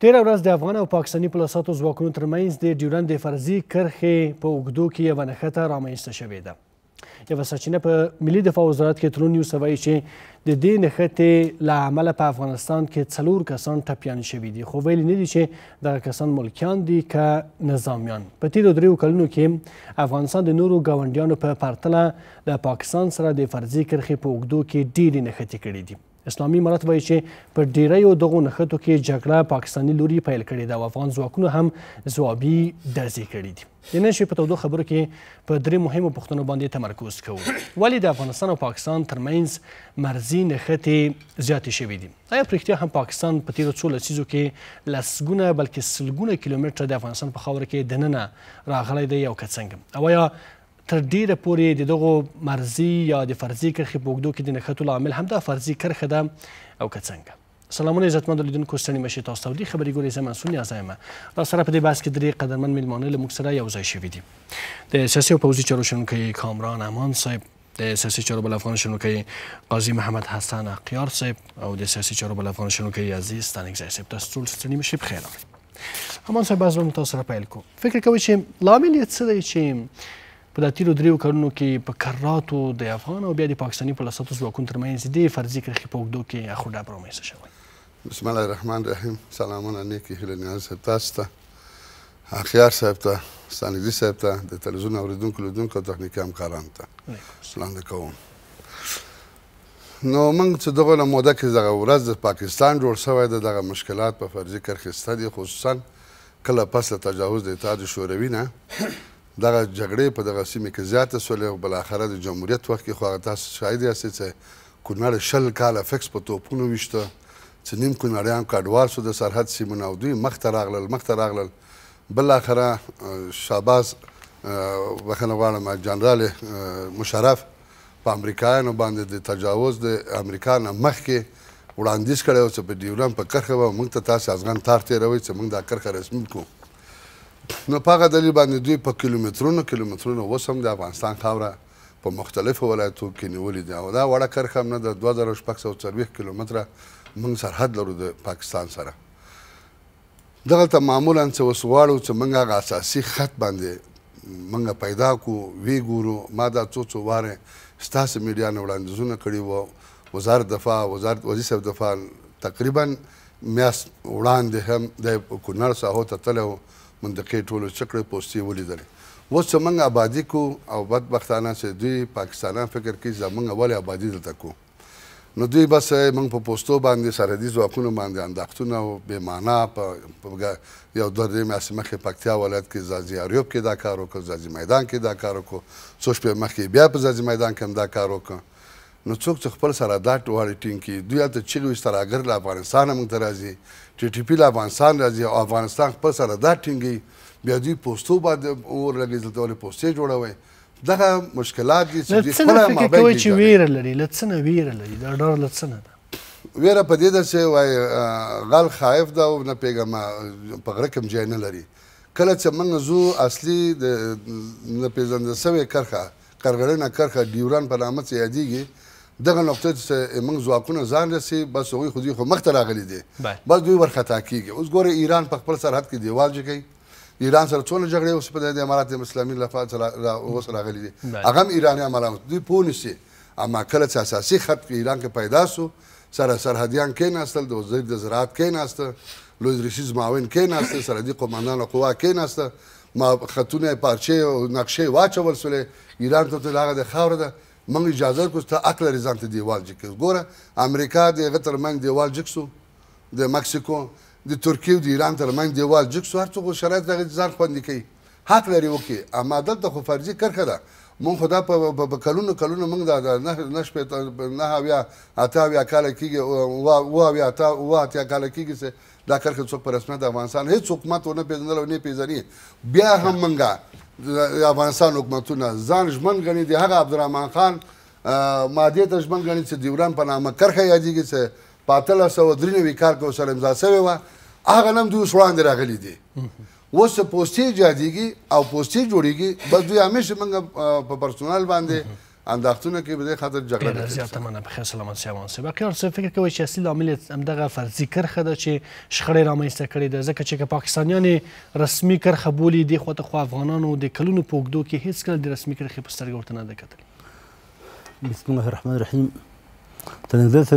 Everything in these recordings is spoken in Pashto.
تیر ورځ د افغان او پاکستاني پولیساتو ځواکونو ترمنځ د ډیورند د فرضي کرښې په اوږدو کې یوه نښته رامنځته شوې ده یوه سرچینه په ملي دفاع وزارت کې ترو نیوز وایي چې د دې نښتې له امله په افغانستان کې څلور کسان ټپیان شوي دي خو ویلي نه دي چې دغه کسان ملکیان دي که نظامیان په تیرو دریو کلونو کې افغانستان د نورو ګاونډیانو په پرتله د پاکستان سره د فرضي کرښې په اوږدو کې ډېرې نښتې کړي دي اسلامي امارات وایي چې په ډیریو دغو نښتو کې جګړه پاکستانی لوري پیل کړې ده او افغان ځواکونو هم ځوابي ډزې کړې دي د نن شپې په تودو خبرو کې په درې مهمو پوښتنو باندې تمرکز کوو ولې د افغانستان او پاکستان ترمنځ مرزي نښتې زیاتې شوې دي آیا په رښتیا هم پاکستان په تیرو څو لسیزو کې لسګونه بلکې سلګونه کیلومتره د افغانستان په خاوره کې دننه راغلی دی او که څنګه او آیا تر ډیره پورې د دغه مرزي یا د فرضي کرښې په اوږدو کې د نښتو لامل همدا فرضي کرښه ده او که څنګه سلامونه عزتمند لیدونکو ستړي مشي تاسو ته ودي خبري ګورې زه منصور نیازی یم را سره په دې بحث کې درې قدرمن میلمانه له موږ سره یو ځای شوي دي د سیاسي او پوځي چارو شنونکی کامران امان صاحب د سیاسي چارو بل افغان شنونکی قاضي محمد حسن اقیار صاحب او د سیاسي چارو بل افغان شنونکی عزیز تنگزی صاحب تاسو ټول ستړي مشي بخیر امان صاحب از تاسو سره پیل کو فکر کوئ چې لامل یې څه دی چې په د تیرو دریو کلونو کې په کراتو د افغان او بیا د پاکستاني پولیساتو ځواکونو ترمنځ د فرضي کرښې په اوږدو کې اخو ډبره رامنځته شوې بسم الله الرحمن الرحیم سلامونه نیکې هیلې نیاز صاحب تاسو ته اخیار صاحب ته ستانګزي صاحب ته د تلویزیون اورېدونکو لیدونکو او تخنیکي همکارانو ته سلام کوم نو موږ چې دغه موده کې دغه ورځ د پاکستان جوړ شوی د دغه مشکلات په فرضي کرښې سته دي خصوصا کله پس له تجاوز د اتحاد شوروي نه دغه جګړې په دغه سیمه کې زیاته سولې او بل اخره د جمهوریت وخت کې خو هغه تاسو شاهد یاستئ چې کونړ شل کاله فکس په توپونو ویشته چې نیم کونړیان کډوال سو د سرحد سیمونه او دوی مخته راغلل مخته راغلل بل اخره شاباز بخنه غواړم جنرال مشرف په امریکایانو باندې د تجاوز د امریکا نه مخکې وړاندیز کړی و چې په ډیورن په کرښه به موږ ته تاسې افغان تار تېروئ چې موږ دا کرښه رسمي کړو نو په هغه دلیل باندې دوی په کیلومترونو کیلومترونو اوس هم د افغانستان خاوره په مختلفو ولایتو کې نیولې ده او دا وړه کرښه هم نه ده دوه زره شپږ سوه څلوېښت کیلومتره موږ سرحد لرو د پاکستان سره دغلته معمولا څه اوس غواړو چې موږ هغه اساسي خط باندې موږ پیدا کړو وی ګورو ما دا څو څو وارې ستاسو میډیا نه وړاندیزونه کړي وو وزارت دفاع وزارت وزیر صاحب دفاع تقریبا میاس وړاندې هم د کونړ ساحو ته تللی منطقې ټولو چکړې پوستې ولیدلې اوس چې موږ آبادي کو او بدبختانه چې دوی پاکستانیان فکر کوي زموږ اولې آبادي دلته کو نو دوی بس موږ په پوستو باندې سرحدي ځواکونو باندې انداختونه او بې معنا په یو دوه درې میاشتې مخکې پکتیا ولایت کې ځاځي اریوب کې دا کار وکړ ځاځي میدان کې دا کار وکړ څو شپې مخکې بیا په ځاځي میدان کې هم دا کار وکړ نو څوک چې خپل سره دا ټوړ ټینګ کی دوی ته چې وي ستراګر له افغانستان هم درازي ټي ټي پی له افغانستان راځي او افغانستان خپل سره دا ټینګي بیا دوی پوسټو باندې اور لګي دلته ولې پوسټې جوړوي دغه مشکلات دي چې خپل ما به چې ویره لري لڅنه ویره لري دا ډار لڅنه ده ویره په دې ده چې وای غل خائف دا او نه پیګم په غره کې ځای نه لري کله چې موږ زو اصلي د نه پیژندل شوی کرخه کرغړنه کرخه ډیوران په نامه یادېږي دغه نقطه چې موږ ځواکونه ځان رسي بس هغوی خو دوی خو مخته راغلي دي بس دوی ورخطا کیږي اوس ګوره ایران په خپل سرحد کې دیوال جګوي ایران سره څونه جګړې اوس په د امارات اسلامي لخوا اوس راغلي دي هغه هم ایراني عملان دوی پوه نشي اما کله چې اساسي خط په ایران کې پیدا سو سره سرحدیان کېناستل د وزیر د زراعت کېناسته لوی رشیز معاون کېناسته سرحدي قوماندان قوا کېناسته ما خطونه پارچې او نقشې واچول سولې ایران ته دغه د خاور ده موږ اجازه ورکړو ته عقل رضان ته دیوال جګ کړو ګوره امریکا د هغه ترمنځ دیوال جګ سو د مکسیکو د ترکیې او د ایران ترمنځ دیوال جګ سو هر څه شرایط دغه ځان خوندي کوي حق لري وکړي اما دلته خو فرضي کرخه ده مونږ خدا په کلونو کلونو مونږ دا نه شپې نه هاویا اته هاویا کاله کېږي اوه هاویا اته اوه اتیا کاله کېږي چې دا کرښه څوک په رسمیت د افغانستان هیڅ حکومت ونه پېژندل او نه پېژني بیا هم مونږه د افغانستان حکومتونه ځان ژمن غني د هغه عبدالرحمن خان ماده ته ژمن غني چې دیوران په نامه کرخه یادېږي چې په اتلس سوه درې نوي کال کې ورسره امضا سوې وه هغه نم دوی اوس وړاندې راغلي دي اوس پوستې یادېږي او پوستې جوړېږي بس دوی همیشه موږ په پرسونل باندې انداختونه کې به د خاطر جګړه کوي زیاته مننه په خیر سلامت شئ وانسه باقي هر څه فکر کوي چې اصلي لامل همدغه فرضي کرخه ده چې شخړې رامنځته کړې ده ځکه چې پاکستانیان رسمي کرخه بولی دي خو ته خو افغانانو د کلونو پوګدو کې هیڅ کله د رسمي کرخې په سترګه ورته نه ده کتل بسم الله الرحمن الرحیم تنګدلته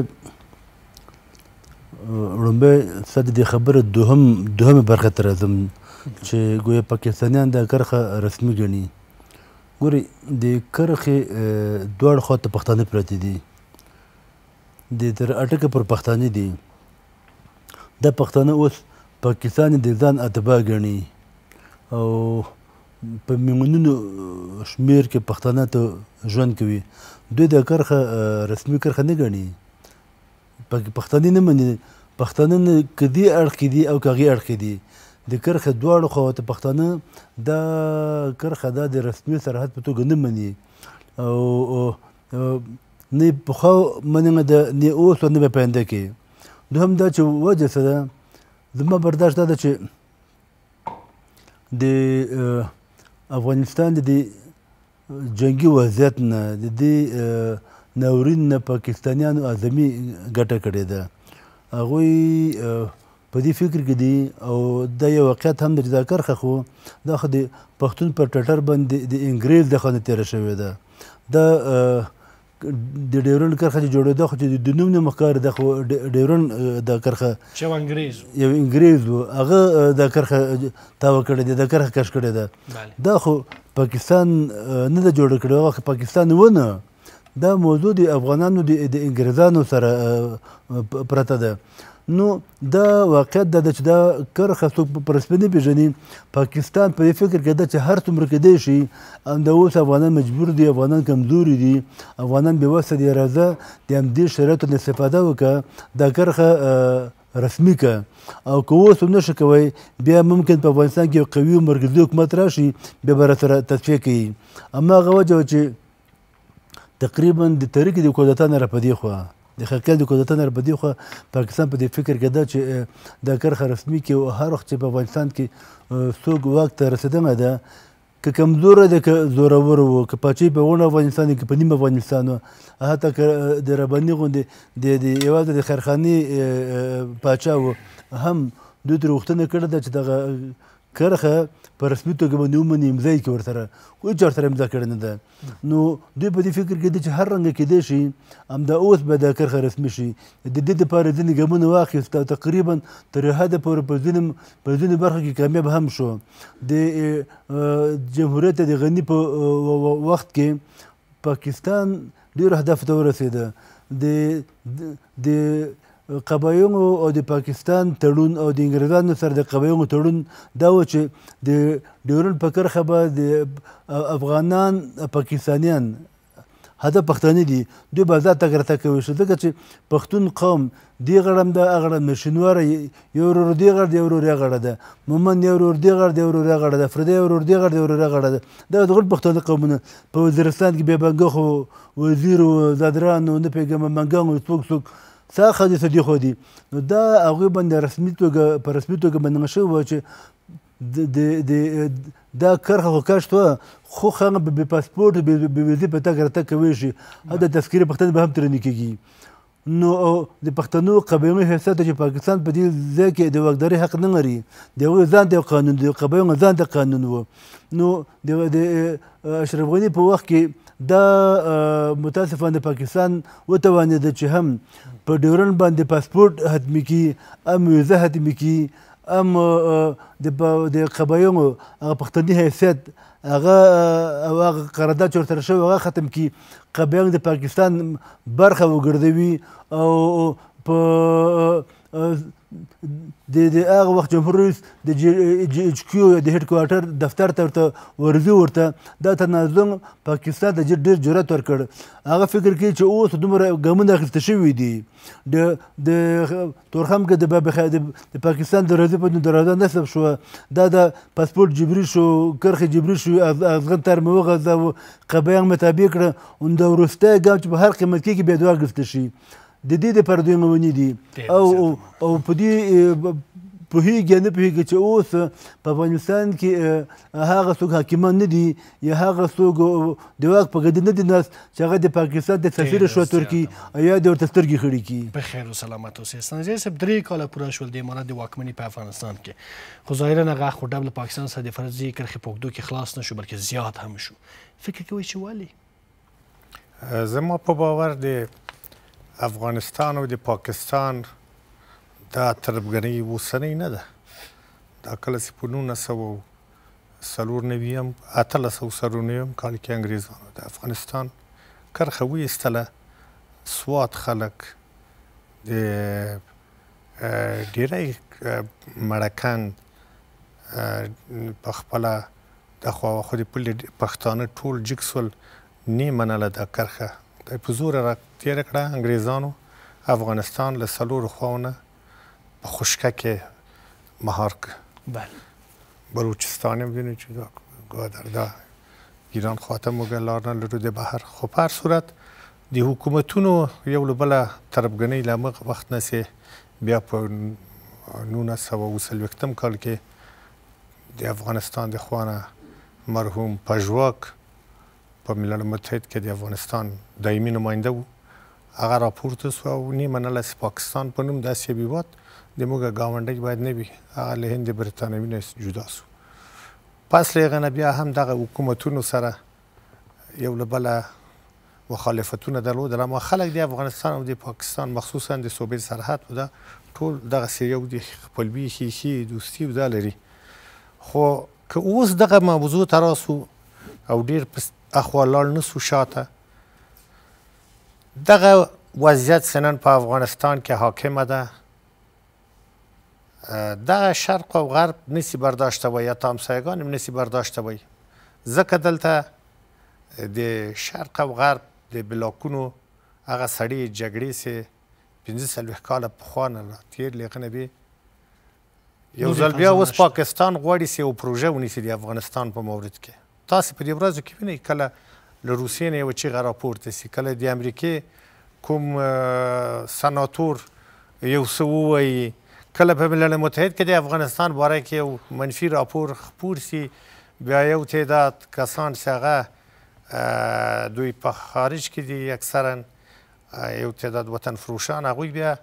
لومبه صد دي خبره دوهم دوهم برخه تر زم چې ګویا پاکستانیان دا کرخه رسمي ګڼي ګوري د کرخې دوړ خو ته پښتانه پرتی دي د تر اټکه پر پښتانه دي د پښتانه اوس پاکستان د ځان اتباع غني او په میلیونونو شمیر کې پښتانه ته ژوند کوي دوی د کرخه رسمي کرخه نه غني پښتانه نه مني پښتانه کدي اړخ کدي او کاغي اړخ کدي د کرخه دواړو خواو ته پښتانه دا کرخه دا د رسمي سرحد په توګه نه مني او نه پخوا مننه د نه اوس نه به پنده کې دوهم دا چې وجه څه ده زما برداشت دا چې د افغانستان د جنگي وضعیت نه د دې ناورین نه پاکستانیانو اعظمي ګټه کړې ده هغوی په دې فکر کې دي او دا یو واقعیت هم د کرخه خو دا خو د پښتون پر ټټر باندې د انګریز د خانه تیر شوې ده دا د ډیورن کرخه چې جوړه ده خو چې د نوم نه مخکار د خو ډیورن د کرخه چې انګریز یو انګریز و هغه د کرخه تا وکړه دي د کرخه کش کړي ده دا خو پاکستان نه د جوړ کړي هغه پاکستان ونه دا موضوع د افغانانو د انګریزانو سره پرته ده نو دا واقعیت دا چې دا کرخه څوک په رسمي نه پېژني پاکستان په دې فکر کې ده چې هر څومره کېدی شي همدا اوس افغانان مجبور دي افغانان کمزوري دي افغانان بېوسه دي راځه د همدې شرایطو نه استفاده وکړه دا کرخه رسمي که او که اوس هم نشه کوی بیا ممکن په افغانستان کې یو قوي مرکزي حکومت راشي بیا به راسره تصفیه کوي هماغه وجه چې تقریبا د طریقې د کودتا نه را په دې خوا د خلکل د کودتن ربدي خو پاکستان په دې فکر کې ده چې د کرخه رسمي کې هر وخت چې په افغانستان کې څوک وخت رسیدنه ده که کمزوره ده که زورور و که پاچی په ونه افغانستان کې په نیم افغانستان و حتی که د رباني غوندې د د یوازې د خیرخاني پاچا و هم دوی ترې غوښتنه کړې ده چې دغه کرخه په رسمي توګه باندې ومني امضایي کړي ورسره خو هېچا ورسره امضا کړې نه ده نو دوی په دې فکر کې دي چې هر رنګه کېدای شي همدا اوس به دا کرخه رسمي شي د دې دپاره ځینې ګامونه واخیست او تقریبا تر حده پورې په ځینې په ځینې برخه کې کامیاب هم شو د جمهوریت د غني په وخت کې پاکستان ډېرو اهدافو ته ورسېده د د قبایونو او د پاکستان تړون او د انګریزانو سره د قبایونو تړون دا و چې د ډیورن په کرخه به د افغانان پاکستانیان هدا پښتانه دي دوی به ذات تګرته کوي شو ځکه چې پښتون قوم دی غړم د اغړه مشنوار یو ورور دی غړ دی ورور غړه ده مومن یو ورور دی غړ دی ورور غړه ده فردي یو ورور دی غړ دی ورور غړه ده دا د غړ پښتون قومونه په وزیرستان کې به بنګو وزیر او زادران او نه پیګم منګان او څوک څوک څه خدي څه دی خو دی نو دا هغه باندې رسمي توګه په رسمي توګه باندې شو و چې د د دا کرخه خو کاش ته خو خان به پاسپورت به ویزه په تاګر تا کوي شي دا تفکر په تاسو به هم تر نکېږي نو د پښتنو قبایلي حیثیت چې پاکستان په دې ځای کې د واکداري حق نه لري د یو ځان د قانون د قبایلو ځان د قانون وو نو د اشرف غني په وخت کې دا متاسفانه پاکستان وتوانېد چې هم په ډیورن باندې پاسپورت حتمی کی ام ویزه حتمی کی ام د د قبایلو هغه پښتني حیثیت هغه هغه قرارداد چې ورسره شوی هغه ختم کی قبایل د پاکستان برخه وګرځوي او په د د هغه وخت جمهور رئیس د ایچ کیو د هډ کوارټر دفتر ته ورته ورزي ورته دا تنظیم پاکستان د ډیر جرأت ورکړ هغه فکر کوي چې اوس دومره ګمونه اخیسته شوي دي د د تورخم کې د باب د پاکستان د رضی په درازه نسب شو دا د پاسپورت جبري شو کرخه جبري شو افغان تر موغه د قبایل مطابق کړه او د ورسته ګام چې په هر قیمت کې به دوه اخیسته شي د دې لپاره دوی مونی دي او او په دې پوهیږي نه پوهیږي چې اوس په افغانستان کې هغه څوک حاکمان نه دي یا هغه څوک د واک په ګډه نه دي ناست چې هغه د پاکستان د سفیر شو ترکی یا د ورته سترګې خړې کی په خیر او سلامت اوسئ ستانځي صاحب درې کاله پوره شول د امارات د واکمنۍ په افغانستان کې خو ظاهرا هغه خو ډبل پاکستان سره د فرضي کرخې پوګدو کې خلاص نشو بلکې زیات هم شو فکر کوي چې والی زما په باور د افغانستان او د پاکستان دا تربګنۍ اوسنۍ نه ده دا کله چې په نولس سوه څلور نویم اتلس سوه څلور نویم کال کې انګریزانو د افغانستان کرخه ویستله سوات خلک د ډیری مرکان په خپل د خو خو د پښتانه ټول جکسول نه منله د کرخه په زور را تیر کړه انګريزانو افغانستان له سلور خوونه په خشکه کې مهار ک بل بلوچستان میبینی چې دا قادر دا ایران خواته موږ لارنه لرو د بهر خو په هر صورت د حکومتونو یو له بل تربګنۍ لامغ وخت نسی بیا په نونه سو وسل وختم کال کې د افغانستان د خوانه مرحوم پژواک په ملل متحد کې د افغانستان دایمي نماینده وو هغه راپورته سو او نیمه نلس پاکستان په نوم داسې بیوات د موږ گاونډي باید نه وي هغه له هند برتانوي نه جدا سو پس لږه نه بیا هم دغه حکومتونو سره یو لبل مخالفتونه درلود اما خلک د افغانستان او د پاکستان مخصوصا د صوبې سرحد و ده ټول دغه سیریو د خپلوي خیخي دوستي و ده لري خو که اوس دغه موضوع تراسو او ډیر په اخوا لاړ نه سو شاته دغه وضعیت سنن په افغانستان کې حاکمه ده دغه شرق او غرب نسی برداشته وای یا تامسایگان نسی برداشته وای ځکه دلته د شرق او غرب د بلاکونو هغه سړی جګړې سي پنځه څلوېښت کاله پخوا نه را تېر لیغنه بي یو ځل بیا اوس پاکستان غواړي سي یو پروژه ونیسي د افغانستان په مورد کې تاسو په دې ورځو کې وینئ کله له روسیې نه یوه چیغه راپورته سي کله د امریکې کوم سناتور یو څه ووایي کله په ملل متحد کې د افغانستان باره کې یو منفي راپور خپور سي بیا یو تعداد کسان چې هغه دوی په خارج کې دي اکثرا یو تعداد وطن فروشان هغوی بیا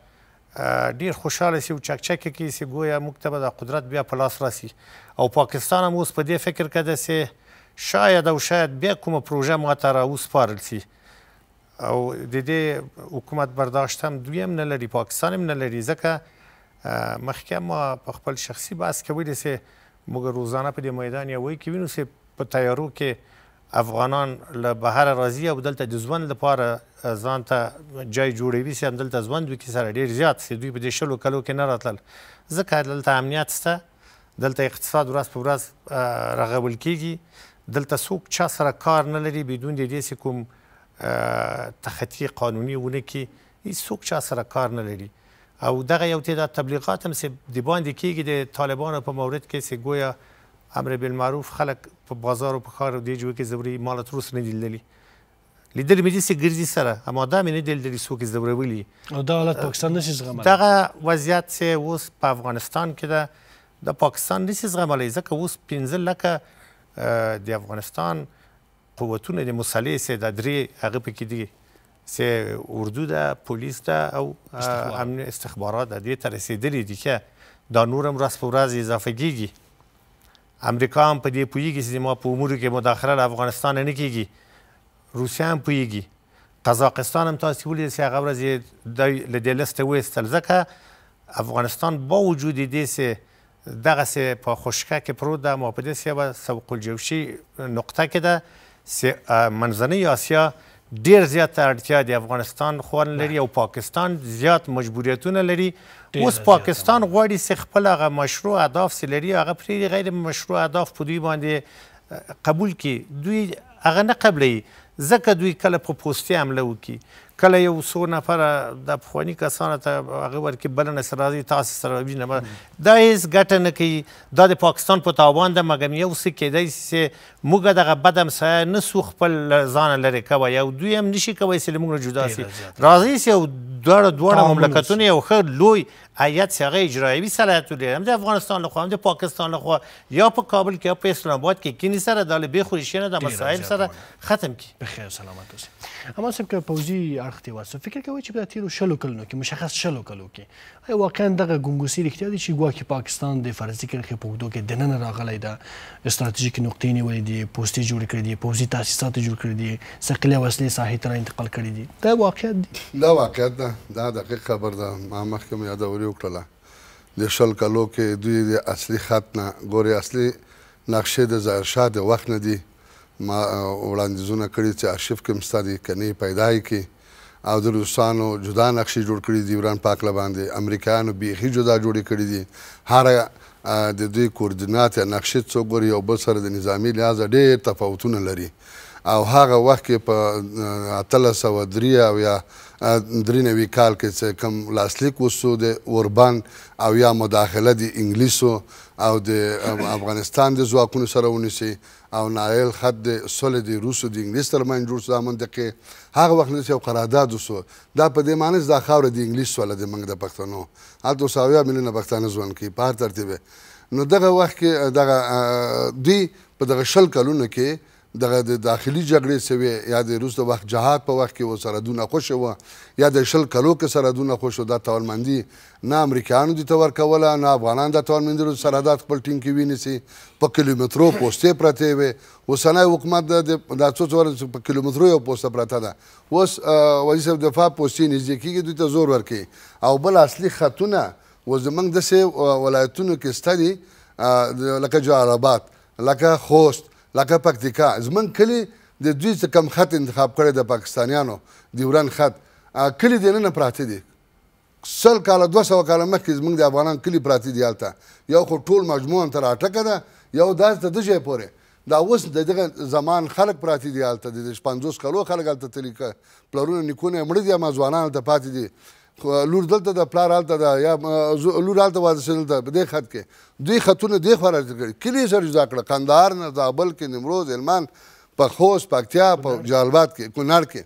ډیر خوشاله سي او چکچکه کې سي ګویا موږ ته به د قدرت بیا په لاس راسي او پاکستان هم اوس په دې فکر کې ده شاید او شاید بیا کومه پروژه ما ته راوسپارل سي او د دې حکومت برداشت هم دوی هم نه لري پاکستان هم نه لري ځکه مخکې ما په خپل شخصي بحث کې ویلې سي موږ روزانه په دې میدان یوی کې وینو سي په تیارو کې افغانان له بهر راځي او دلته د ژوند لپاره ځان ته جای جوړوي چې همدلته ژوند وکړي سره ډېر زیات سي دوی په دې شلو کلو کې نه راتلل ځکه دلته امنیت شته دلته اقتصاد ورځ په ورځ رغول کیږي دلته څوک چا سره کار نه لري بدون د دې کوم تخطی قانوني ونه کې هیڅوک چا سره کار نه لري او دغه یو تعداد تبلیغات هم سه د باندې کېږي د طالبانو په مورد کې سه ګویا امر بالمعروف خلک په بازار او په خار او د جوه کې زوري مال تروس نه دیللی لیدل مې دې سه ګرځي سره اما دا مې نه دل دلی څوک زورولي او دا حالت پاکستان نشي زغملی دغه وضعیت سه اوس په افغانستان کې ده د پاکستان نشي زغملی ځکه اوس 15 لکه د افغانستان قوتونه د مسلې سي د درې هغه پکې دي سي اردو ده پولیس ده او امن استخبارات د دې تر رسیدلې دي چې دا نورم راس پر راز اضافه کیږي امریکا هم په دې پویږي چې ما په امور کې مداخله د افغانستان نه کیږي روسیا هم پویږي قزاقستان هم تاسو ولې چې هغه ورځ د دې لسته وېستل ځکه افغانستان با وجود دې سه دغه سه په خشکه کې پروت ده ماپدې سیه به سبق الجوشي نقطه کې ده منځنۍ آسیا ډیر زیات اړتیا د افغانستان خوان لري او پاکستان زیات مجبوریتونه لري اوس پاکستان غواړي چې خپل هغه مشروع اهداف سي لري هغه پرې غیر مشروع اهداف په دوی باندې قبول کی دوی هغه نه قبلي ځکه دوی کله په پوستي حمله وکړي کله یو څو نفره د پخواني کسانو ته هغه ورکې بلنه سره راځي تاسې سره وینه دا هېڅ ګټه نه کوي دا د پاکستان په تاوان ده مګم یو څه کیدای سي چې موږ دغه بده همسایه نه سو خپل ځانه لرې کوی او دوی هم نشي کوی چې له موږ نه جدا سي راځي چې یو دواړه دواړه مملکتونه یو ښه لوی ایت سیاقه اجرایی سره تو هم در افغانستان لخوا هم در پاکستان لخوا یا په کابل کې یا په اسلام آباد کې کینی سره دال به خورشین د مسایل سره ختم کی بخیر سلامت اوسئ اما سب که پوزی اړخ دی واسو فکر کوي چې په تیرو شلو کلونو کې مشخص شلو کلو کې واقعا دغه ګنګوسي رښتیا دي چې ګواکې پاکستان د فرضي کرښې په اوږدو کې دننه راغلی ده استراتیژیک نقطې نیولې دي پوستې جوړې کړې دي پوځي تاسیسات جوړ کړې دي ثقیلې وسلې ساحې ته انتقال کړې دي دا واقعیت دي دا واقعیت ده دا دقیق خبر ده ما مخکې مې یادوري وکړله د شل کلو کې دوی د اصلي خط نه ګورې اصلي نقشې د ظاهرشاه د وخت نه دي ما وړاندیزونه کړي چې ارشیف کې مستادي کني پیدای کې او د روسانو جدا نقشې جوړ کړي دي ایران پاک لباندې امریکایانو بیخي جدا جوړې کړي دي هر د دوی کوردینات یا نقشې څوک ګوري یو بل سره د نظامي لحاظه ډېر تفاوتونه لري او هغه وخت کې په اتلس سوه درې او یا درې نوي کال کې چې کوم لاسلیک وسو د اوربان او یا مداخله د انګلیسو او د افغانستان د ځواکونو سره ونیسي او نایل خط د سولې د روسو د انګلیس ترمن جوړ شو امن دقه هغه وخت نه یو قرارداد وسو دا په دې معنی دا خاور د انګلیس سولې د منګ د پښتنو هلته ساویا ملي نه پښتانه ځوان کې په ترتیب نو دغه وخت کې دغه دوی په دغه شل کلونو کې دغه د داخلي جګړې سوي یا د روس د وخت جهاد په وخت کې وسره دونه خوش و یا د شل کلو کې سره دونه خوش و دا توانمندي نه امریکایانو دي ته ورکوله نه افغانان دا توانمندي رو سرحدات خپل ټینګ کې وینیسي په کیلومترو پوستې پرتې وې اوسنی حکومت د دا څو څو په کیلومترو یو پوسته پرته ده اوس وزیر صاحب دفاع پوستې نږدې کېږي دوی ته زور ورکوي او بل اصلي خطونه و زمونږ داسې ولایتونو کې سته دي لکه جعل آباد لکه خوست لکه پکتیکا زمون کلی د دوی څه کم خط انتخاب کړی د پاکستانیانو دیوران خط کلی دی نه پراته دي سل کاله دوه سوه کاله مخکې زمونږ د افغانان کلی پراته دي هلته یو خو ټول مجموع هم تر اټکه ده یو داسې ته دژې پورې دا اوس د دغه زمان خلک پراته دي هلته د پنځوس کالو خلک هلته تلي پلرونه نیکونه یې مړه دي اما ځوانان هلته پاتې دي لور دلته د پلار حالت ده یا لور حالت واده شل ده په دې خط کې دوی خطونه دی خو راځي کلی سره جدا کړ قندار نه دا بلکې نیمروز هلمند په خوست پکتیا په جالبات کې کونړ کې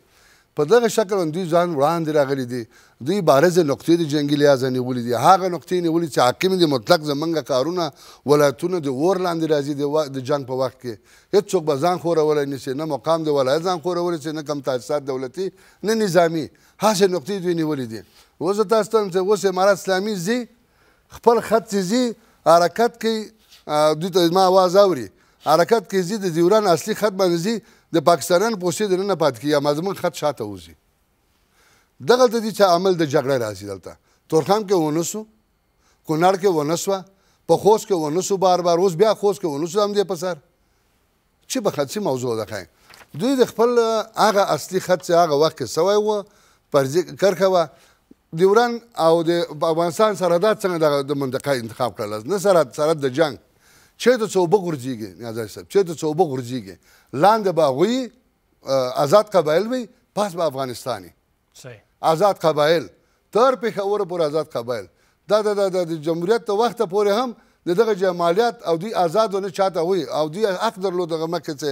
په دغه شکل دوی ځان وړاندې راغلي دي دوی بارز نقطې د جنگي لحاظ نیولې دي هغه نقطې نیولې چې حاکم دي مطلق زمونږ کارونه ولایتونه د اور لاندې راځي د جنگ په وخت کې هیڅوک به ځان خورولی نشي نه مقام د ولایت ځان خورولی شي نه کم تاسیسات دولتي نه نظامي هاشه نقطې دوی نیولې دي اوس تاسو ته اوس امارات اسلامي زی خپل خط زی حرکت کوي دوی ته ما आवाज اوري حرکت کوي زی د دوران اصلي خط باندې زی د پاکستانیان پوسې د نه پات کیه مازمن خط شاته وزي دغه د دې چې عمل د جګړه راځي دلته تورخم کې ونسو کونړ کې ونسوه په خوست کې ونسو بار بار اوس بیا خوست کې ونسو هم دی په سر چې په خاصي موضوع ده خاين دوی د خپل هغه اصلي خط هغه وخت کې سوی و فرضي کرخه و دوران او د افغانستان سرحدات څنګه د منطقه انتخاب کړل نه سرحد سرحد د جنگ چیرته څوبه ګرځيږي نیازی صاحب چیرته څوبه ګرځيږي لاندې به هغوی آزاد قبایل وي پاس به افغانستاني صحیح آزاد قبایل تر پېښور پورې آزاد قبایل دا د د جمهوریت ته وخت پورې هم د دغه جمالیات او دوی آزاد نه چاته وي او دوی حق درلود دغه مکه څه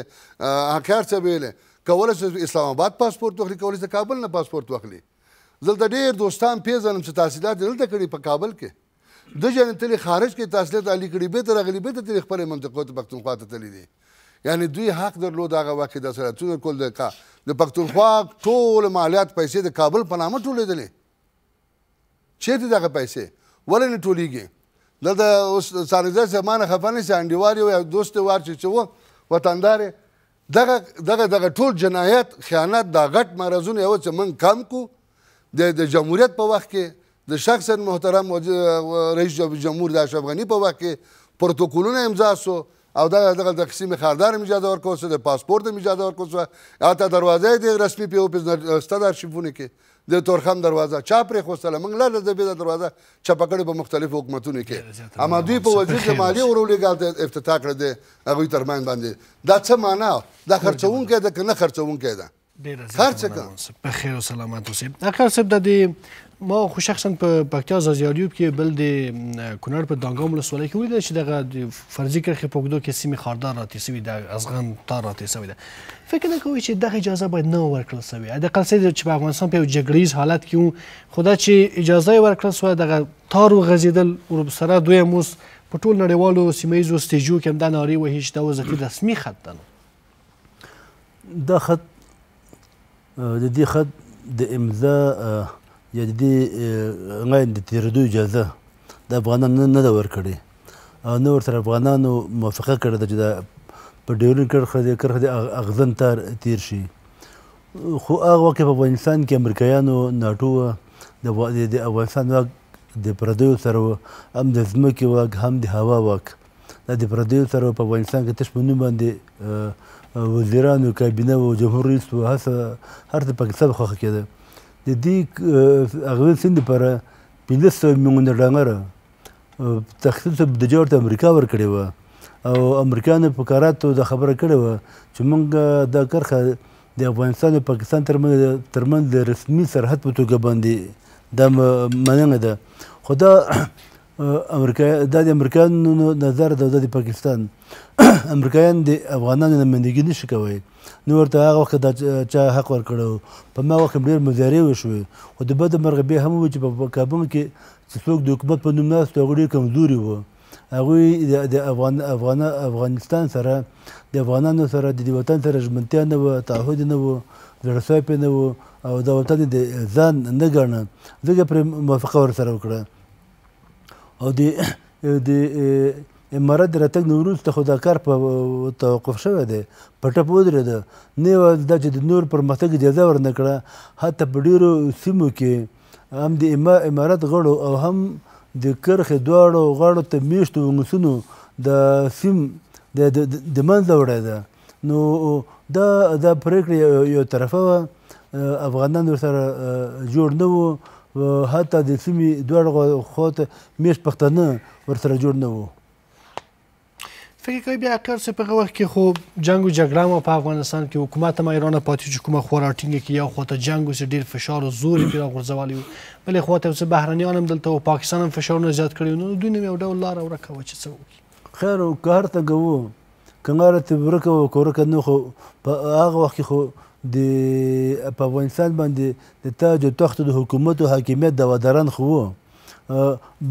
حقیار څه ویلې کول چې اسلام آباد پاسپورت واخلي کول چې کابل نه پاسپورت واخلي زلته ډیر دوستان پیژنم چې تحصیلات دلته کړي په کابل کې د جن تل خارج کې تحصیلات علی کړي به تر غلی به تر خپل منطقه ته پښتونخوا ته تللی دي یعنی دوی حق درلود هغه وخت د سرتون کول د کا د پښتونخوا ټول مالیات پیسې د کابل په نامه ټولېدلې چیرته دغه پیسې ولې نه ټولېږي دلته اوس سارزه زمانه خفه نه شي انډیوار یو دوست وار چې و وطندارې دغه دغه دغه ټول جنایت خیانت دا غټ مرزونه یو چې من کم کو د د جمهوریت په وخت کې د شخصا محترم رئیس جمهور د اشرف غنی په وخت کې پروتوکولونه امضا سو او دغه دغه د قسم خردار اجازه ورکول سو د پاسپورت اجازه ورکول سو اته دروازه د رسمي په اوپز ستدار شپونه کې د تورخم دروازه چا پرې خوستله موږ لاره د بې دروازه چپه کړې په مختلفو حکومتونو کې اما دوی په وزیر د مالیې ورولېږل د افتتاح کړه د هغوی ترمنځ باندې دا څه معنا دا خرڅوونکی ده که نه خرڅوونکی ده ډېره خرڅ کړه په خیر او سلامت اوسې اخر صاحب د دې ما خو شخصا په پکتیا زازیالیوب کې بل د کونړ په دانګام ولسوالۍ کې ولیدل چې دغه فرضي کرښې په اوږدو کې سیمې خاردار راتې سوي د ازغن تار راتې سوي ده فکر نه کوئ چې دغه اجازه باید نه ورکړل سوي حداقل څه چې په افغانستان په یو جګړیز حالت کې وو خو دا چې اجازه یې ورکړل سوه دغه تار وغځېدل ورسره دوی موس په ټول نړیوالو سیمه ییزو سټیجو کې همدا نارې وهي چې دا وظیفي رسمي خط ده دا خط د دې خط د امضا یا د دې غاین د تیرېدو اجازه د افغانانو نه ده ورکړې او نه ورسره افغانانو موافقه کړې ده چې دا په ډیورن کرښه د کرښه د اغزن تار تیر شي خو هغه وخت په افغانستان کې امریکایانو ناټو د د افغانستان واک د پردیو سره هم د ځمکې واک هم د هوا واک دا د پردیو سره په افغانستان کې تش په نوم باندې وزیرانو کابینه او جمهور رئیس هڅه هر څه پکې سبخه کېده د دې هغه سند پر 500 میلیونه ډالر تخصیص د جوړ امریکا ور کړی و او امریکایان په کاراتو د خبره کړی و چې موږ د کرخه د افغانستان او پاکستان ترمنځ ترمنځ د رسمي سرحد په توګه باندې د مننه ده خو دا امریکا د امریکایانو نظر د پاکستان امریکایان د افغانانو نمندګي نشي کوي نو ورته هغه وخت د چا حق ورکړو په ما وخت ډېر مزارې وشوې خو د بد مرغبې هم و چې په کابل کې چې څوک د حکومت په نوم ناست هغه ډېر کمزوري وو هغوی د افغان افغان افغانستان سره د افغانانو سره د وطن سره ژمنتیا نه وه تعهد نه وه زړه سوی نه وه او دا وطن د ځان نه ګڼه ځکه پرې موافقه ورسره وکړه او د د امارات د راتګ نه وروسته خو دا کار په توقف شوی دی په ټپ ودرېده نه یوازې دا چې د نور پرمختګ اجازه ورنه کړه حتی په ډېرو سیمو کې هم د امارات غړو او هم د کرخې دواړو غاړو ته میشتو ولسونو د سیم د د منځه وړی ده نو دا دا پرېکړې یو طرفه وه افغانان ورسره جوړ نه وو حتی د سیمې دواړو خواته میشت پښتانه ورسره جوړ نه وو فکر کوي بیا اکر سه په غوښ کې خو جنگ او جګړه مو په افغانستان کې حکومت هم ایران پاتې چې کومه خورا ټینګه کې یو خواته جنگ او سه ډیر فشار او زور پیرا غورځوالي بلې خواته اوس بهرنیان هم دلته او پاکستان هم فشار نه زیات کړی نو دوی نه یو ډول لار او راکوه چې څه وکړي خیر او کار ته غو کنګار ته ورکه او کور کنه خو په هغه وخت کې خو د په افغانستان باندې د تاج او تخت د حکومت او حاکمیت د ودرن خو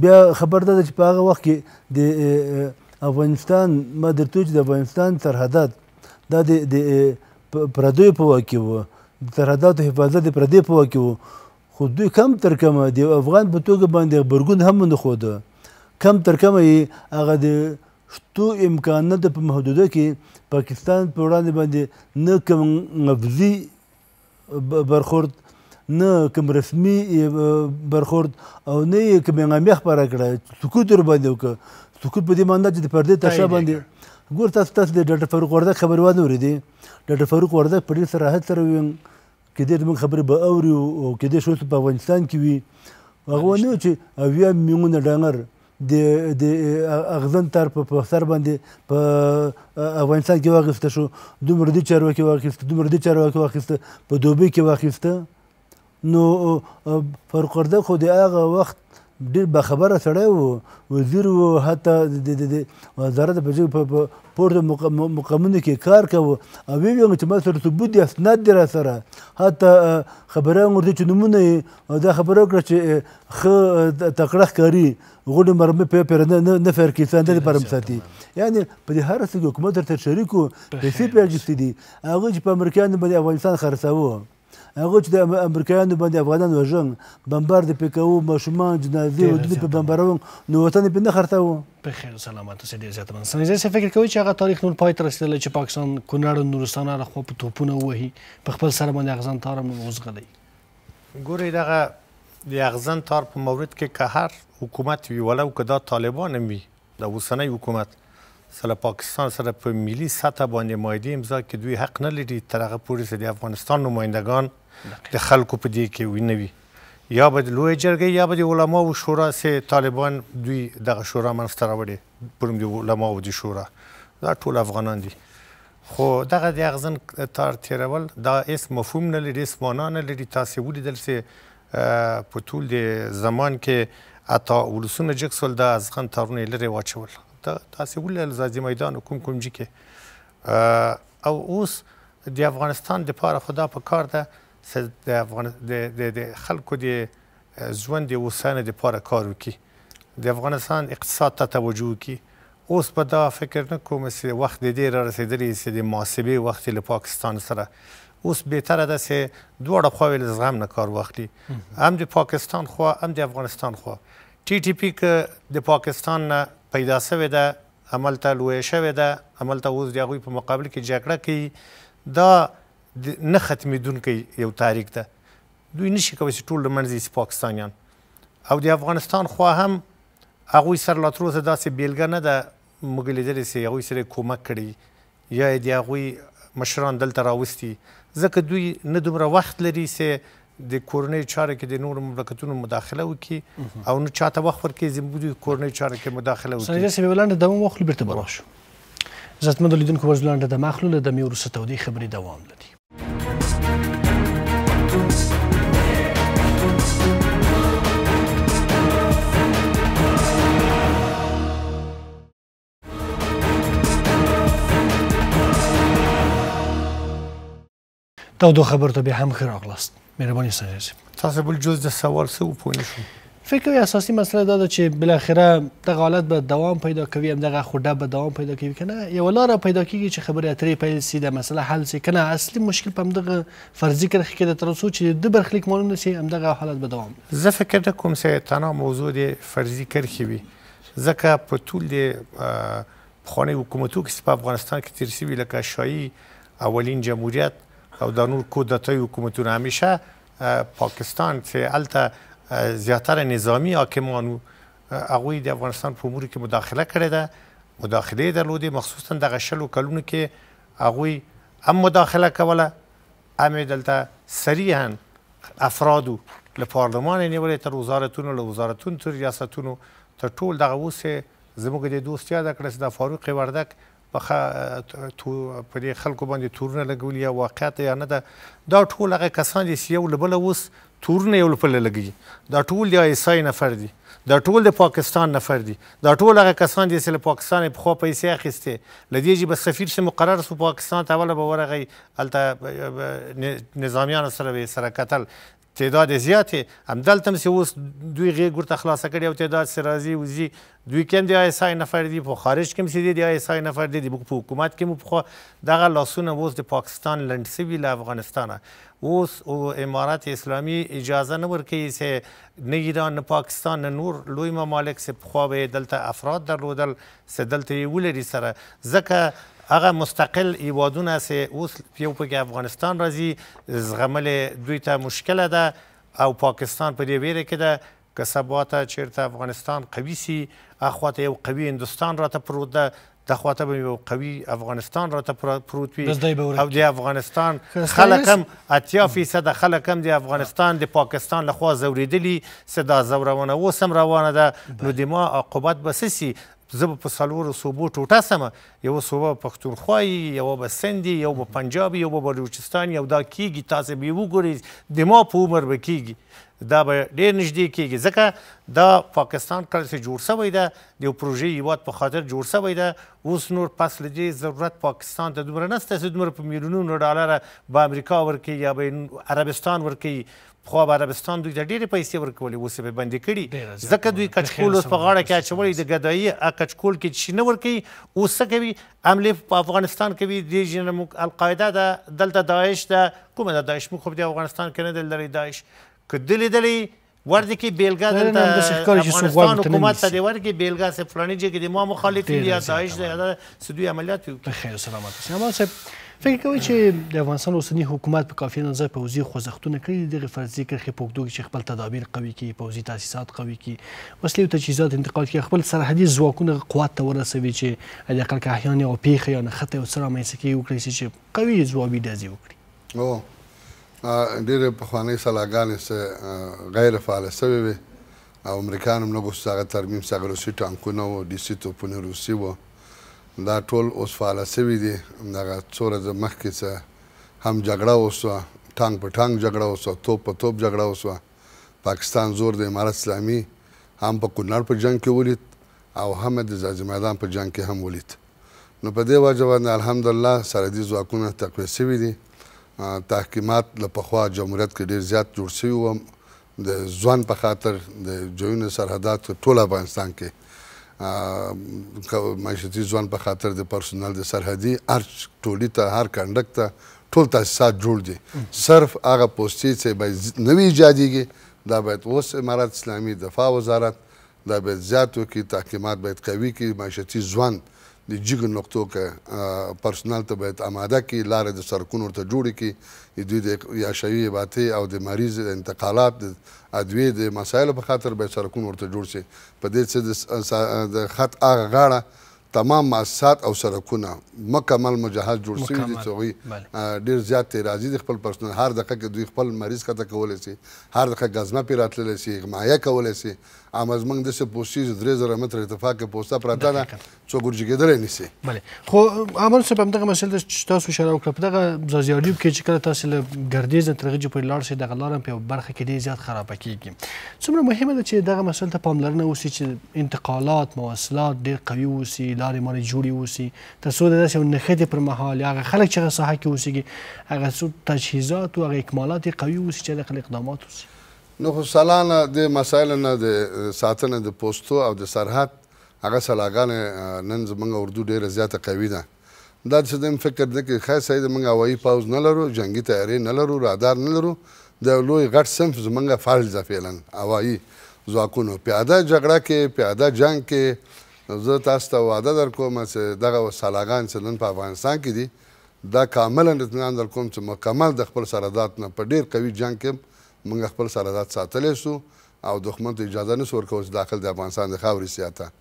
بیا خبر ده چې په هغه وخت کې د افغانستان ما درته چې د افغانستان سرحدات دا د پردیو په واک کې وو سرحداتو حفاظت د پردیو په واک کې وو خو دوی کم تر کمه د افغان په توګه باندې غبرګون هم نه خوده کم تر کمه یې هغه د شتو امکانات په محدوده کې پاکستان په وړاندې باندې نه کوم نفذي برخورد نه کوم رسمي برخورد او نه کوم اعلامیه خبره کړه سکوت ور باندې وکړه سکوت په دې مانده چې د پردې تشه باندې ګور تاسو تاسو د ډاکټر فاروق وردک خبر وانه ورېدي ډاکټر فاروق وردک په ډېر سراحت سره ویل کدې موږ خبرې به اوري او کدې شو په افغانستان کې وي هغه ونه چې اویا میلیونه ډالر د د اغزن تر په سر باندې په افغانستان کې واغسته شو دومره دي چارواکي واغسته دومره دي چارواکي واغسته په دوبۍ کې واغسته نو فرقرده خو د هغه وخت ډېر باخبره سړی و وزیر و حتی د وزارت په پورته مقامونو کې کار کوه او ویې ویل چې ما سره ثبوت دی اسناد دی راسره حتی خبره یې ورته چې نومونه یې دا خبره وکړه چې ښه تکړه ښکاري غوډې مرمۍ په پېره نه نه فیر کوي ساندې لپاره ساتي یعنی په دې هر څه کې حکومت درته شریک و پیسې پې اخیستې دي هغوی چې په امریکایانو باندې افغانستان خرڅاوه هغه چې د امریکایانو باندې افغانان وژن بمبار د پکاو ماشومان جنازې ودونه په بمبارون نو وطن په نه خرته وو په خیر سلامت اوسې ډیر زیات مننه زه څه فکر کوم چې هغه تاریخ نور پای تر رسیدل چې پاکستان کونړ نورستان را خو په توپونه وهي په خپل سره باندې اغزان تارم وزغلی ګورې دغه د اغزان تار په مورید کې که هر حکومت وی ولو که دا طالبان وي د اوسنۍ حکومت سره پاکستان سره په پا ملي سطح باندې مایدی امضا کې دوی حق نه لري تر هغه پورې چې د افغانستان نمایندگان د خلکو په دې کې وینوي یا به لوی جرګې یا به د علماو شورا سي طالبان دوی دغه شورا منځته راوړي پرم د علماو د شورا دا ټول افغانان دي خو دغه د اغزن تار تیرول دا اسم مفهوم نه لري اسم معنا نه لري تاسو ولې دلته په ټول د زمان کې اتا ولسونه جکسول د ازغن تارونه لري واچول تاسو ولې الزازي میدان کوم کوم جکه او اوس د افغانستان د لپاره خدا په کار ده د افغان د د خلکو د ژوند د وسانه د پاره کار وکړي د افغانستان اقتصاد ته توجه وکړي اوس په دا فکر نه کوم چې وخت دې را رسیدلی چې د محاسبه وخت له پاکستان سره اوس بهتره ده چې دواړه خواوې له زغم نه کار واخلي هم د پاکستان خوا هم د افغانستان خوا ټي ټي پی که د پاکستان نه پیدا شوې ده عمل ته لوی شوې ده عمل ته اوس د هغوی په مقابل کې جګړه کوي دا نه ختمیدونکی یو تاریخ ده دوی نشي کولی چې ټول له منځه یې پاکستانیان او د افغانستان خوا هم هغوی سره لا تراوسه داسې بیلګه نه ده موږ لیدلی چې هغوی سره کومک کړي یا د هغوی مشران دلته راوستي ځکه دوی نه دومره وخت لري چې د کورنۍ چارې کې د نورو مملکتونو مداخله وکړي او نو چاته وخت ورکړي زموږ د کورنۍ چارې کې مداخله وکړي سنجه سبب لاندې دوام واخلو بیرته به راشو عزتمندو لیدونکو ورځ لاندې د مخلول د مې وروسته تودې خبرې دوام لري دا دوه خبرو ته به هم ښه راغلاست مهرباني سنجاسي تاسو بل جز د سوال څه وپوه شو فکر کوي اساسي مسله دا ده چې بالاخره دغه حالت به دوام پیدا کوي دغه خوده به دوام پیدا کوي کنه یو لار پیدا کیږي چې خبرې اترې پیل سي د مسله حل سي کنه اصلي مشکل په دغه فرضي کرخ کې د ترسو چې د برخلیک معلوم نشي دغه حالت به دوام زه فکر کوم چې تنها موضوع د فرضي کرخي وي ځکه په ټول د خانه حکومتو کې په افغانستان کې ترسي وی لکه شایي اولین جمهوریت او د نور کودتای حکومتونه همیشه پاکستان چې الته زیاتره نظامی حاکمانو هغوی د افغانستان په امورو کې مداخله کړې ده مداخله درلودې مخصوصا دغه شلو کلونو کې هغوی هم مداخله کوله هم دلته صریحا افرادو له پارلمان نیولې تر وزارتونو له وزارتونو تر ریاستونو تر ټول دغه اوس زموږ د دوستیا د کړس د فاروق وردک په په دې خلکو باندې تورونه لګولي او واقعیت یا نه ده دا ټول هغه کسان دي چې یو له بله اوس تورونه یو له بله لګوي دا ټول د ایسای نفر دي دا ټول د پاکستان نفر دي دا ټول هغه کسان دي چې له پاکستان پخوا پیسې اخیستې له دې چې به سفیر شي مقرر سو پاکستان ته اوله به ورغی هلته نظامیانو سره به یې سره کتل تعداد زیاتې همدلته هم اوس دوی غېږ ورته خلاصه کړې او تعداد سې راځي وځي دوی کې هم د آی اس آی نفر دي په خارج کې هم سې دي د آی اس آی نفر دي په حکومت کې هم پخوا دغه لاسونه اوس د پاکستان لنډ سوي له افغانستانه اوس او امارات اسلامی اجازه نه ورکوي چې نه ایران نه پاکستان نه نور لوی ممالک سې پخوا به دلته افراد درلودل سې دلته یې ولري سره ځکه هغه مستقل ایوادونه چې اوس یو پکې افغانستان راځي زغمل دوی ته مشکل ده او پاکستان په دې ویره کې ده که سبا ته چیرته افغانستان قوي سي اخواته یو قوي هندستان راته پروت ده د خواته به یو قوي افغانستان راته پروت وي او د افغانستان خلک هم اتیا فیصده خلک هم د افغانستان د پاکستان لخوا زوریدلي څه دا زورونه اوس هم روانه ده نو د ما عاقبت به څه سي زه به په څلورو صوبو ټوټه سمه یوه صوبه پښتونخوا یوه به سند یو به پنجاب یو به بلوچستان یو دا کیږي تاسې به یې وګورئ د ما په عمر به کیږي دا به ډېر نږدې کیږي ځکه دا پاکستان کله چې جوړ سوی ده د یو پروژې هیواد په خاطر جوړ سوی ده اوس نور پس له دې ضرورت پاکستان ته دومره نسته چې دومره په میلیونونو ډالره به امریکا ورکوي یا به عربستان ورکوي خو عربستان دوی ته ډېرې پیسې ورکولې اوس یې بندي کړي ځکه دوی کچکول اوس په غاړه کې اچولی د ګدایي کچکول کې چې نه ورکوي اوس څه کوي حملې په افغانستان کوي دې ژنه موږ القاعده ده دلته داعش ده کومه ده داعش موږ خو د افغانستان کې نه دلري داعش که دلی دلی ورده کې بیلګه دلته افغانستان حکومت ته دی ورکې بیلګه سه فلانی چې د ما مخالفین یا داعش د سدوی عملیات وکړي په خیر سلامت سلام صاحب فکر کوئ چې د افغانستان اوسنی حکومت په کافي اندازه پوځي خوځښتونه کړي دغه فرضي کرښې په اوږدو کې چې خپل تدابیر قوي کړي پوځي تاسیسات قوي کړي وسلې او تجهیزات انتقال کړي خپل سرحدي ځواکونه قوت ته ورسوي چې حداقل که احیان او پیښې یا نښتې او څه رامنځته کړي وکړي چې قوي ځوابي ډزې وکړي او ډېرې پخوانۍ سلاګانې غیر فعاله سوې وې او امریکایان هم لږ اوس هغه ترمیم څه هغه روسي ټانکونه وو ډیسي توپونه روسي وو دا ټول اوس فعاله سوي دي دغه څو ورځې مخکې څه هم جګړه وسوه ټانګ په ټانګ جګړه وسوه توپ په توپ جګړه وسوه پاکستان زور د امارت اسلامي هم په کونړ په جنګ کې ولید او هم د ځاځي میدان په جنګ کې هم ولید نو په دې وجه باندې الحمدلله سرحدي ځواکونه تقویه سوي دي تحکیمات له پخوا جمهوریت کې ډیر زیات جوړ سوي و د ځوان په خاطر د جوینو سرحدات ټول افغانستان کې معیشتي ځوان په خاطر د پرسونل د سرحدي ارچ ټولي ته هر کنډک ته ټول تاسیسات جوړ دي صرف هغه پوسټې چې به نوي ایجادېږي دا باید اوس امارات اسلامي دفاع وزارت دا باید زیات وکړي تحکیمات باید قوي کړي معیشتي ځوان د جګ نقطو کې پرسنل ته باید آماده کی لار د سرکونو ته جوړی کی دوی د یا شوی باته او د مریض د انتقالات د ادوی د مسایلو په خاطر به سرکونو ته جوړ شي په دې څه د خط اغه غاړه تمام مؤسسات او سرکونه مکمل مجهز جوړ شوي دي چې هغوی ډېر زیات تیرازي دي خپل پرسنل هر دقه کې دوی خپل مریض کته کولی شي هر دقه ګزمه پرې راتللی شي مایه کولی شي ام از موږ داسې پوستې چې درې زره متره ارتفاع کې پوسته پرته ده څوک ورجې کېدلی نه شي بلې خو عمل صاحب همدغه مسله چې تاسو اشاره وکړه په دغه زازیاریب کې چې کله تاسې له ګردیز نه تر غېجې پورې لاړ شئ دغه لاره هم په یوه برخه کې ډېر زیات خرابه کېږي څومره مهمه ده چې دغه مسله ته پاملرنه وشي چې انتقالات مواصلات ډېر قوي وشي لارې مونږ جوړي اوسي ترڅو د داسې نخته پر مهال هغه خلک چې په ساحه کې اوسيږي هغه څو تجهیزات او هغه اکمالات قوي اوسي چې د خلک اقدامات اوسي نو خو سالانه د مسایل نه د ساتنه د پوسټو او د سرحد هغه سلاګان نن زمونږ اردو ډیره زیاته قوي ده دا چې دم فکر ده کې خاص سید موږ هوایي پاوز نه لرو جنگي تیاری نه لرو رادار نه لرو د لوی غټ صنف زمونږ فعال ځفیلن هوایي ځواکونو پیاده جګړه کې پیاده جنگ کې زه تاسو ته وعده درکوم چې دغه وسلاګان چې نن په افغانستان کې دي دا کاملا اطمینان درکوم چې مکمل د خپل سرحدات نه په ډیر قوي جنګ کې موږ خپل سرحدات ساتلی سو او دښمن ته اجازه نه سو ورکوو چې داخل د افغانستان د خاورې سیاته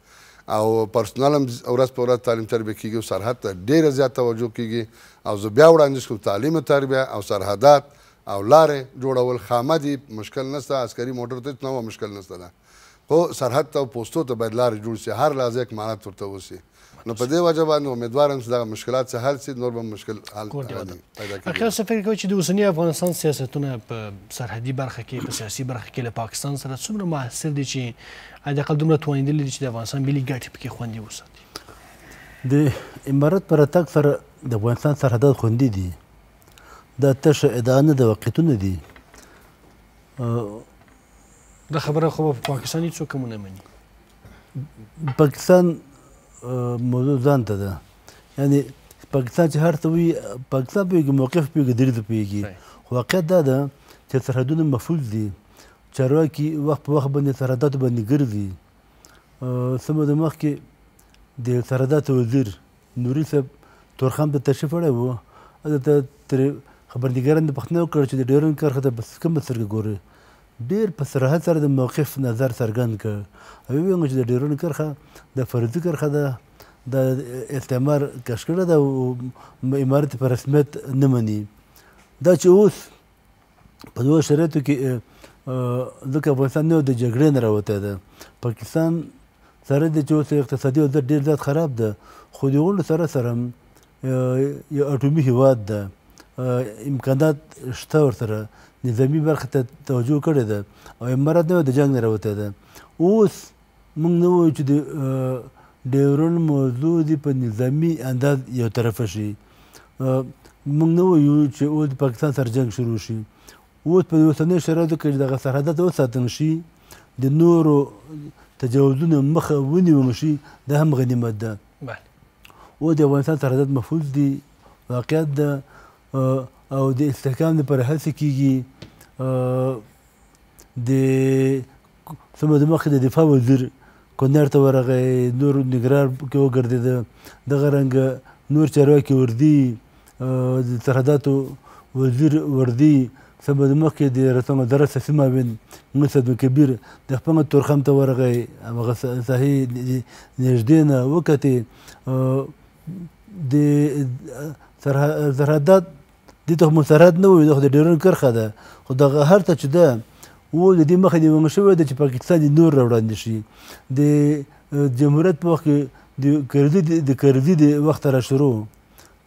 او پرسونل هم ورځ په ورځ تعلیم تربیه کیږي او سرحد ته ډیره زیات توجه کیږي او زه بیا وړاندیز کوم تعلیم تربیه او سرحدات او لارې جوړول خامه دي مشکل نشته عسکري موټر ته نو مشکل نشته ده خو سرحد ته پوسټو ته باید لار جوړ شي هر لحظه یک معنا ورته وسی نو په دې وجه باندې امیدوارم چې دا مشکلات څه حل شي نور به مشکل حل پیدا کړي اخر څه فکر کوي چې د اوسنی افغانستان سیاستونه په سرحدي برخه کې په سیاسي برخه کې له پاکستان سره څومره موثر دي چې حداقل دومره توانیدلي دي چې د افغانستان ملي ګټې پکې خوندي وساتي د امارت پر تک سره د افغانستان سرحدات خوندي دي دا تشه ادانه د وقتونه دي دا خبره خو په پاکستان هیڅوک هم نه مني پاکستان موضوع ځان ته ده یعنی پاکستان چې هر څه وي پاکستان پوهېږي موقف پوهېږي دریځ پوهېږي خو واقعیت دا ده چې سرحدونه مفعول دي چارواکي وخت په وخت باندې سرحداتو باندې ګرځي څه موده مخکې د سرحداتو وزیر نوري صاحب تورخم ته تشریف وړی وو هلته خبرنګاران د پوښتنه وکړه چې د ډیورنډ کرښه ته بس کومه سترګه ګوري ډیر په سرحد سره د موقف نظر څرګند کړ او ویل چې د ډیرونو کرخه د فرضي کرخه ده د استعمار کشکړه د امارت په رسمیت نه مني دا چې اوس په دوه شرایطو کې ځکه افغانستان نو د جګړې نه راوتی ده پاکستان سره د چې اوس اقتصادي وضعیت ډېر زیات خراب ده خو د هغو سره سره یو اټومي هیواد ده امکانات شته ورسره نظامی برخه ته توجه کړې ده او امارات نه د جنگ نه راوته ده اوس موږ نه وایو چې د ډیورن موضوع دی په نظامی انداز یو طرفه شي موږ نه وایو چې اوس د پاکستان سره جنگ شروع شي اوس په اوسنیو شرایطو کې دغه سرحدات وساتل شي د نورو تجاوزونو مخه ونیول شي دا هم غنیمت ده بله او د افغانستان سرحدات محفوظ دي واقعیت ده او د استحکام لپاره هڅه کیږي د سمه د مخه د دفاع وزیر کندهار ته ورغی نور نګرار کې وګرځېد دغه رنګ نور چارواکي وردي د سرحداتو وزیر وردي سبا د مخکې د رسمه درسه سیمه بین مسد کبیر د خپل تورخم ته ورغی هغه صحیح نږدې نه وکتې د سرحدات دې ته مسرحت نه وي دا خو د ډېرون کرښه ده خو دغه هرته چې ده اوس د دې مخه نیول شوې ده چې پاکستان یې نور راوړاندې شي د جمهوریت په وخت کې د کرزي د کرزي د وخت را شروع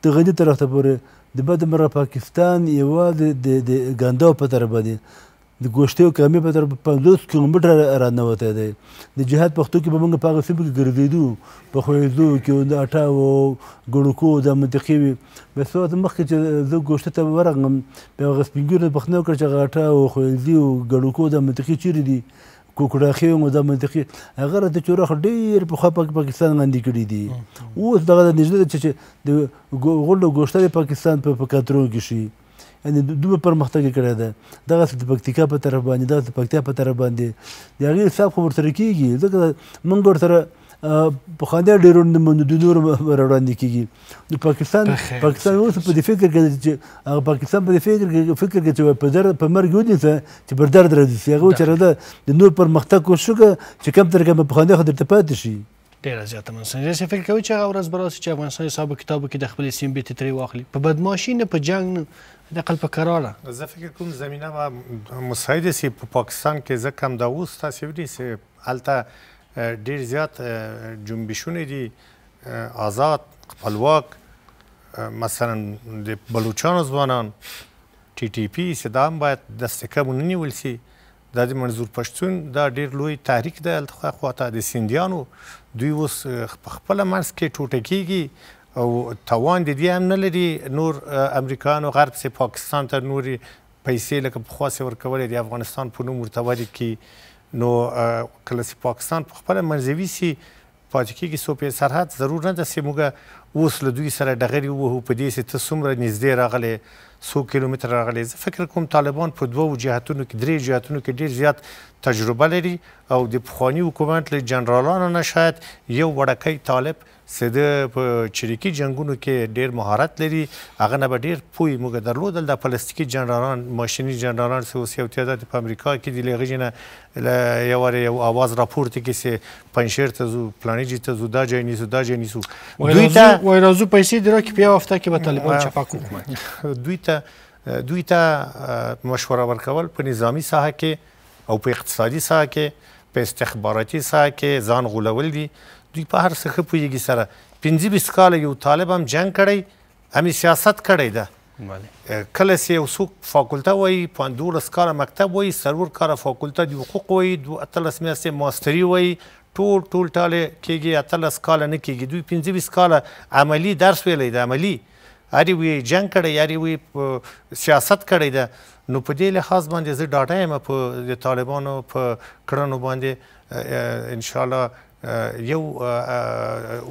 د غني طرف ته پورې د بده مره پاکستان یوازې د ګندا په طرف باندې د ګوشتیو کمی په تر پنځوس کیلومتره را نوتی دی د جهاد پښتو کې به موږ په هغه سیمو کې ګرځېدو په ښویېدو کې د اټاو ګړوکو دا منطقې وي بس ورته مخکې چې زه ګوشته ته ورغلم بیا هغه سپین ږیرو پوښتنه وکړه چې هغه اټاو ښویېدي او ګړوکو دا منطقې چیرې دي کوکړاخي مو د منطقې هغه راته چورخ ډیر په خپل پاکستان باندې کړی دي اوس دغه د نږدې چې د غوړو ګوشته پاکستان په پکاترو کې شي یعنی دومره پرمختګ کړی دی دغسې د پکتیکا په طرف باندې دغسې د پکتیا په طرف باندې د هغې حساب خو ورسره کېږي ځکه موږ ورسره پخوانی ډېر د نور راوړاندې کېږي د پاکستان پاکستان اوس په دې فکر کې چې هغه پاکستان په دې فکر کې فکر کې چې په درد په مرګ ونیسه چې پر درد راځي هغه چېرې ده د نور پرمختګ وشو چې کم تر کمه پخوانی خو درته پاتې شي ډیره زیاته منسنجه سي فکر کوي چې هغه ورځ براسي چې افغانستان حساب کتابو کې د خپل سیمبي تتري واخلي په بدماشي نه په جنگ دقل په قراره زه فکر کوم زمینه به مساعد سي په پاکستان کې زه کم دا اوس تاسو وري سي الته ډیر زیات جنبشونه دي آزاد خپلواک مثلا د بلوچستان ځوانان ټي ټي پی صدام باید دستکه نیول سي د دې منظور پښتون دا ډیر لوی تحریک دی الخوا خواته د سندیانو دوی اوس خپل منځ کې ټوټه کیږي او توان د دې هم نه لري نور امریکایانو غرب سه پاکستان ته نورې پیسې لکه پخوا سه ورکولې د افغانستان په نوم ورته وري کې نو کله سه پاکستان په خپل منځوي سي پاتې کېږي سو په سرحد ضرور نه ده چې موږ اوس له دوی سره ډغرې ووهو په دې سي ته څومره نږدې راغلی سو کیلومتر راغلی زه فکر کوم طالبان په دوو جهتونو کې درې جهتونو کې ډیر زیات تجربه لري او د پخوانی حکومت له جنرالانو نه شاید یو وړکی طالب سده په چریکي جنگونو کې ډیر مهارت لري هغه نه به ډیر پوی موږ درلودل د پلاستیکي جنرالان ماشیني جنرالان سیاسي او تعداد په امریکا کې دی لږه نه یو واره یو आवाज راپورته کې سه پنځیر ته زو پلانېږي ته زو دا ځای نه زو دا ځای نه زو دوی ته وای راځو پیسې درو کې په هفته کې به طالبان چپاکو دوی ته دوی ته مشوره ورکول په نظامی ساحه کې او په اقتصادي ساحه کې په استخباراتي ساحه کې ځان غولول دي دوی په هر څه ښه پوهېږي سره پنځه بیست کاله یو طالب هم جنګ کړی همې سیاست کړی ده کله چې یو څوک فاکولته وایي پندولس کاله مکتب وایي څلور کاله فاکولته د حقوق وایي دو اتلس میاشتې ماستري وایي ټول ټول ټاله کېږي اتلس کاله نه کېږي دوی پنځه بیست کاله عملي درس ویلی دی عملي هر یو یې جنګ کړی هر یو یې سیاست کړی ده نو په دې لحاظ باندې زه ډاډه یم په د طالبانو په کړنو باندې انشاءالله یو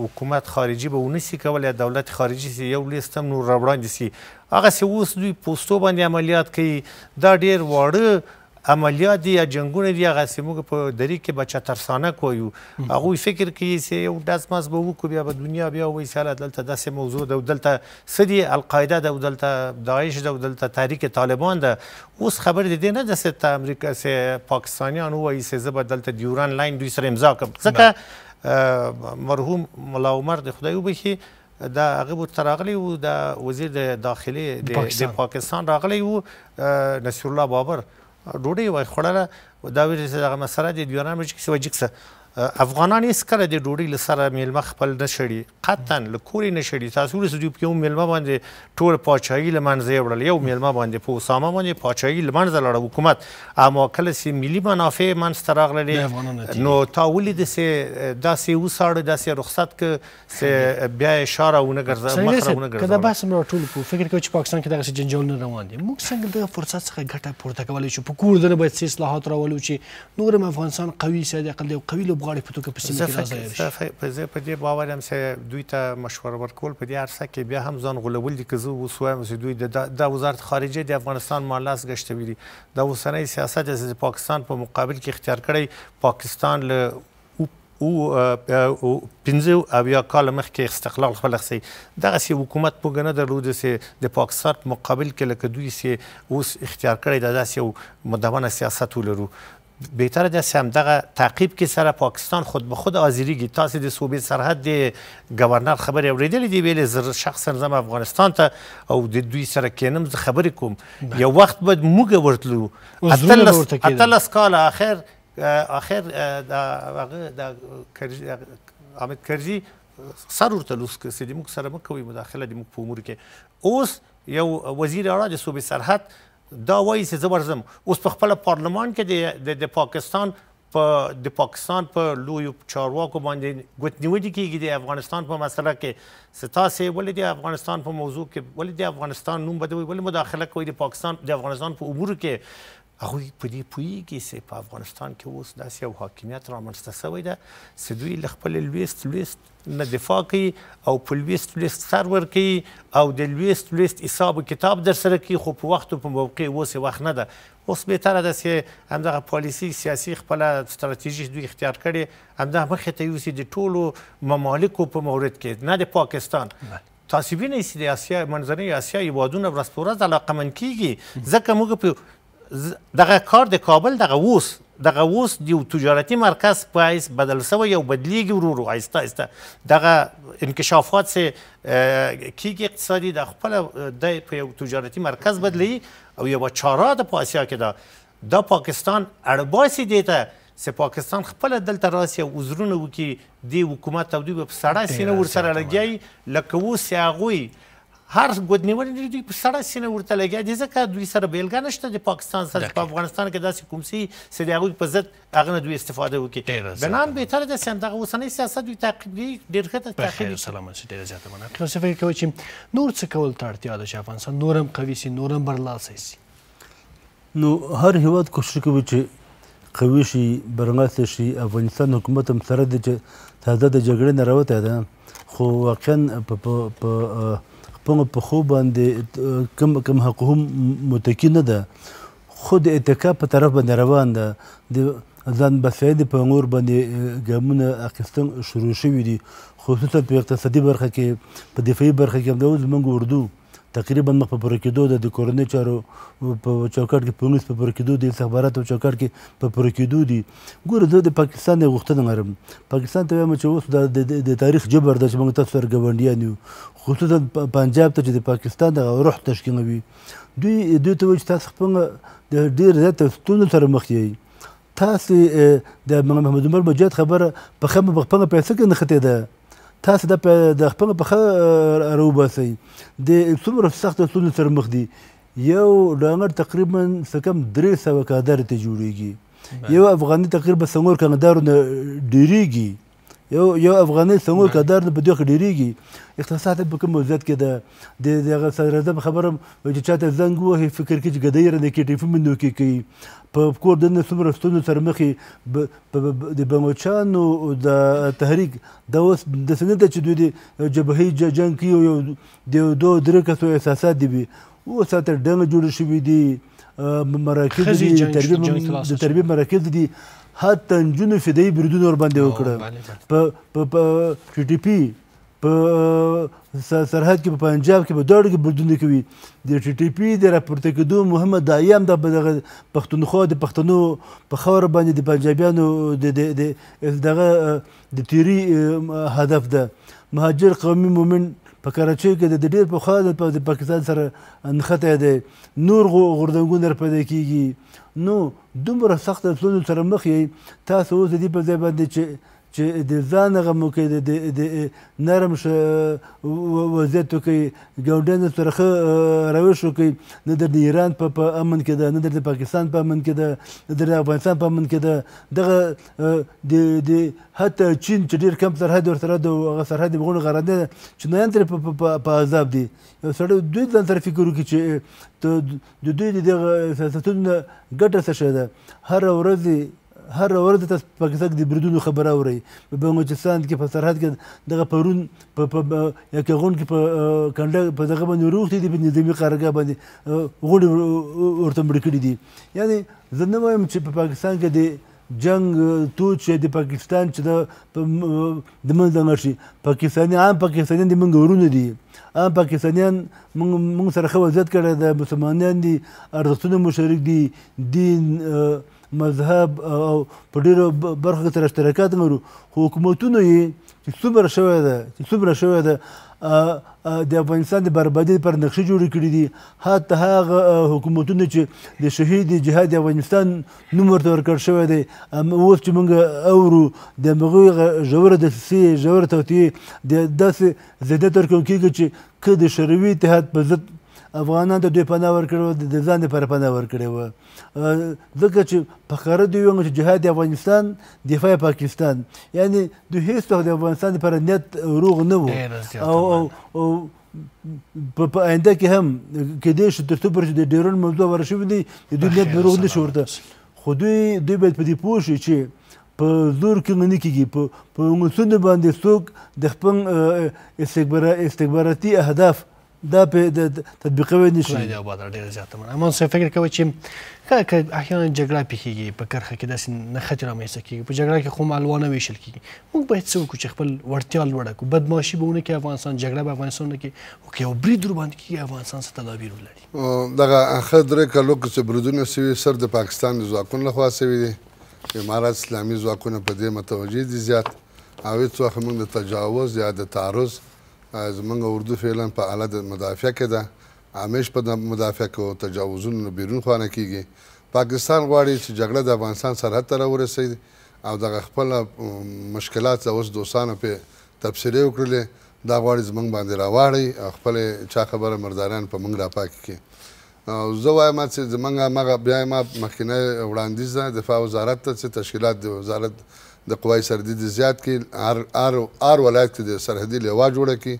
حکومت خارجي به ونسی کول دولت خارجي سي یو لیستم نور روان دي سي هغه سي اوس دوی پوسټو باندې عملیات کوي دا ډیر واړه عملیات دي یا جنگونه دي هغه چې موږ په دری کې به چترسانه کویو هغوی فکر کوي چې یو داس ماس به وکړو بیا به دنیا بیا وایي چې هله دلته داسې موضوع ده دلته څه دي القاعده ده دلته داعش ده دلته تحریک طالبان ده اوس خبر دي نه ده چې امریکا سه پاکستانیان وایي چې زه به دلته ډیوران لاین دوی سره امضا کوم ځکه مرحوم ملا عمر د خدای وبخي دا هغه بو تراغلی وو د وزیر د داخلي د پاکستان راغلی وو نصر الله بابر ډوډۍ وای خوړله دا ویل چې دغه مسله د دیوران مجکسه وجکسه افغانان هیڅ کله د ډوډۍ لسره میلمه خپل نه شړي قطعا له کورې نه شړي تاسو ورسې دوی په یو میلمه باندې ټول پاچاهي له منځه یوړل یو میلمه باندې په اسامه باندې پاچاهي له منځه لاړه حکومت اما کله چې ملي منافع منځته راغللې نو تا ولید سه داسې وساړه داسې رخصت ک سه بیا اشاره ونه ګرځه مخره ونه ګرځه کله بحث مړ ټول په فکر کوي چې پاکستان کې دغه جنجال نه روان دي موږ څنګه د فرصت څخه ګټه پورته کولای شو په کور دنه باید اصلاحات راولو چې نورم افغانستان قوي سي د قوي لوب لوبغاړي په توګه په سیمه کې راځي زه په دې باور یم چې دوی ته مشوره ورکول په دې عرصه کې بیا هم ځان غولول دي که زه اوس وایم چې دوی د وزارت خارجه د افغانستان مالاس ګشتوي دي د اوسنۍ سیاست د پاکستان په مقابل کې اختیار کړی پاکستان له او پنځه او یا کال مخکې استقلال خپل خسي دغه سي حکومت په ګنه درلود سي د پاکستان مقابل کې لکه دوی سي اوس اختیار کړی د داسې مدونه سیاست ولرو بهتر دست همدغه تعقیب کې سره پاکستان خود به خود آزریږي تاسو د صوبې سرحد د گورنر خبرې اورېدلې دي ویلې زه شخصا ځم افغانستان ته او د دوی سره کینم زه خبرې کوم یو وخت به موږ ورتلو اتلس کال آخر آخر د حامد کرزي سر ورته لوس کړي موږ سره مه کوئ مداخله دې موږ په امور کې اوس یو وزیر اعلی د صوبې سرحد دا وایي چې زه ورځم اوس په خپل پارلمان کې د پاکستان په د پاکستان په لویو چارواکو باندې ګوتنیوي کیږي د افغانستان په مسله کې ستاسې ولې د افغانستان په موضوع کې ولې د افغانستان نوم بدوي ولې مداخله کوي د پاکستان د افغانستان په امور کې هغوی په دې پوهیږي چې په افغانستان کې اوس داسې یو حاکمیت رامنځته سوی ده چې دوی له خپل لویست لویست نه دفاع کوي او په لویست لویست سر ورکوي او د لویست لویست حساب کتاب درسره کوي خو په وخت او په موقع اوس وخت نه ده اوس بهتره ده چې همدغه پالیسي سیاسي خپله ستراتیژي دوی اختیار کړې همدغه مخې ته یوسي د ټولو ممالکو په مورد کې نه د پاکستان تاسو وینئ چې د آسیا منځنۍ آسیا هېوادونه ورځ په ورځ علاقمند کیږي ځکه موږ په دغه کار د کابل دغه ووس دغه اوس یو تجارتي مرکز په حیث بدل سوی او بدلیږي ورو ورو آهسته آهسته دغه انکشافات سه کیک اقتصادي د خپل د په یو تجارتي مرکز بدلی او یو چاره د په آسیا کې دا د پاکستان اړباسي دیته سه پاکستان خپل دلته راسي او عذرونه وکي د حکومت تودوب په سړه سینه ور سره لګي لکه وو سیاغوي هر ګودنیول دي په سړه سینه ورته لګیا دي ځکه دوی سره بیلګه نشته د پاکستان سره په افغانستان کې داسې کوم سي چې د هغوی په ضد هغه نه دوی استفاده وکړي بنان بهتره ده چې همدغه اوسنی سیاست دوی تعقیب کړي ډېر ښه تعقیب کړي سلام چې ډېره زیاته مننه تاسو فکر کوئ چې نور څه کول ته اړتیا ده چې افغانستان نور هم قوي سي نور هم برلاسی سي نو هر هیواد کوشش کوي چې قوي شي برلاسی شي افغانستان حکومت هم سره د تازه د جګړې نه راوتی ده خو واقعا په په پخو باندې کم کم حقوم متکی نه ده خود اتکا په طرف باندې روان ده د ځان بسیدي په نور باندې ګامونه اخیستن شروع شوي دي خصوصا په اقتصادي برخه کې په دفاعي برخه کې هم د زمونږ اردو تقریبا مخ په پوره کېدو د کورنۍ چارو په چوکاټ کې پولیس په پوره کېدو دي استخباراتو چوکاټ کې په پوره کېدو دي ګوره زه د پاکستان نه غوښتنه لرم پاکستان ته وایم چې اوس د تاریخ جبر ده چې موږ تاسو سره ګاونډیان یو خصوصا پنجاب ته چې د پاکستان دغه روح تشکیلوي دوی دوی ته وایي چې تاسو خپل د ډېر زیاتو ستونزو سره مخ یې تاسو د محمد عمر مجاهد خبره په خمه په خپله پیسه کې نښتې ده تاسو د د خپل پخه روباسي د څومره سخت ستونزو سره مخ دي یو ډانګر تقریبا سکم درې سوه کادر ته جوړیږي یو افغاني تقریبا څنګه کندارو ډیریږي یو یو افغاني څنګه قدر په دغه ډیریږي اقتصاد په کوم وضعیت کې ده د دغه سره خبرم چې چاته زنګ وهي فکر کې چې ګدای رنه کې ټیفون منو کې کوي په کور دنه څومره ستونو سره مخې د بموچانو د تحریک د اوس د سند چې دوی جبهه جنگ کوي یو د دوه درې کسو احساسات دي اوس ته ډنګ جوړ شوی دي مراکز دي تربیب مراکز دي حتی نجونو فدایي بریدونه ورباندې وکړه په په ټي ټي پي په سرحد کې په پنجاب کې په دوړو کې بریدونه کوي د ټي ټي پي د راپورته کېدو مهمه دایه هم د پښتونخوا د پښتنو په خاوره باندې د پنجابیانو د دغه د تیري هدف ده مهاجر قومي مؤمن په کراچۍ کې د ډېر پخوا د پاکستان سره نښتی دی نور غورځنګونه پیدا کیږي نو دومره سخت تلونو سره مخ یې تاسو اوس د دې په ځای باندې چې چې د ځان غمو کې د د نرم ش وضعیت کې ګاونډیانو سره ښه روش وکړي نه د ایران په امن کې ده نه د پاکستان په امن کې ده نه د افغانستان په امن کې ده دغه د د حتی چین چې ډېر کم سرحد ورسره د هغه سرحد بغونه غرنده ده چې نه ترې په عذاب دي یو سړی دوی ځان سره فکر وکړي چې د دوی دغه سیاستونو ګټه څه ده هره ورځ هر ورځ تاسو پاکستان کې د بریدونو خبره اورئ په بلوچستان کې په سرحد کې دغه پرون په یکغون کې په کنډه په دغه باندې روغتي دي په نظامي قرارګاه باندې غوډې ورته مړ کړي دي یعنی زه نه وایم چې په پاکستان کې د جنگ توچ د پاکستان چې د د منځ شي پاکستاني عام پاکستانیان د منګ ورونه دي ام پاکستانیان موږ سره ښه وضعیت کړی د مسلمانان دي ارزښتونه مشترک دي دین مذهب او په ډیرو برخو کې سره اشتراکات لرو خو حکومتونه یې چې څومره شوی ده چې څومره شوی ده د افغانستان د بربادۍ پر نقشه جوړې کړي دي حتی هغه حکومتونه چې د شهید جهاد افغانستان نوم ورته ورکړ شوی دی اوس چې موږ اورو د هغوی ژوره دسیسې ژوره توطیې د داسې ضدیت ورکول کېږي چې که د شوروي اتحاد په ضد افغانان د دوی پناه ورکړو د ځان لپاره پناه ورکړې وه ځکه چې فقره دوی ویل چې جهاد افغانستان دفاع پاکستان یعنی دوی هیڅ وخت د افغانستان لپاره نیت روغ نه و او او په آینده کې هم کېدای شي تر څو پورې د ډیرون موضوع ورشوي دی د دوی نیت روغ نه شي ورته خو دوی دوی باید په دې پوه شي چې په زور کې نه کېږي په په ولسونو باندې څوک د خپل استخباراتي اهداف دا په تطبیقوي نشي خدای دې آباد ډېر زیات مننه ما څه فکر کوم چې که احیانا جګړه پیښیږي په کرخه کې داسې نښتې رامنځته کېږي په جګړه کې خو مالوانه ویشل کېږي موږ باید څه وکړو چې خپل وړتیا لوړه کړو بدماشي به ونه کړي افغانستان جګړه به افغانستان نه کړي او که یو برید ور باندې کېږي افغانستان څه تدابیر ولري دغه اخر درې کالو کې چې بریدونه سوي سر د پاکستان د ځواکونو لخوا سوي دي امارات اسلامي ځواکونه په دې متوجه دي زیات او هیڅ وخت موږ د تجاوز یا د تعرض زمونږ اردو فعلا په اعلی د مدافع کې ده همیش په مدافع کې او تجاوزونو نه بیرون خوانه کیږي پاکستان غواړي چې جګړه د افغانستان سرحد ته راورسوي او دغه خپل مشکلات اوس دوستانو په تبصرې وکړلې دا غواړي زمونږ باندې راواړي خپل چا خبره مرداران په موږ راپاک کې او زه وایم چې زمونږ هغه بیا ما مخکنی وړاندیز ده دفاع وزارت ته چې تشکیلات د وزارت د قوای سرحدي د زیات کې ار ار ار ولایت کې د سرحدي لیوا جوړه کې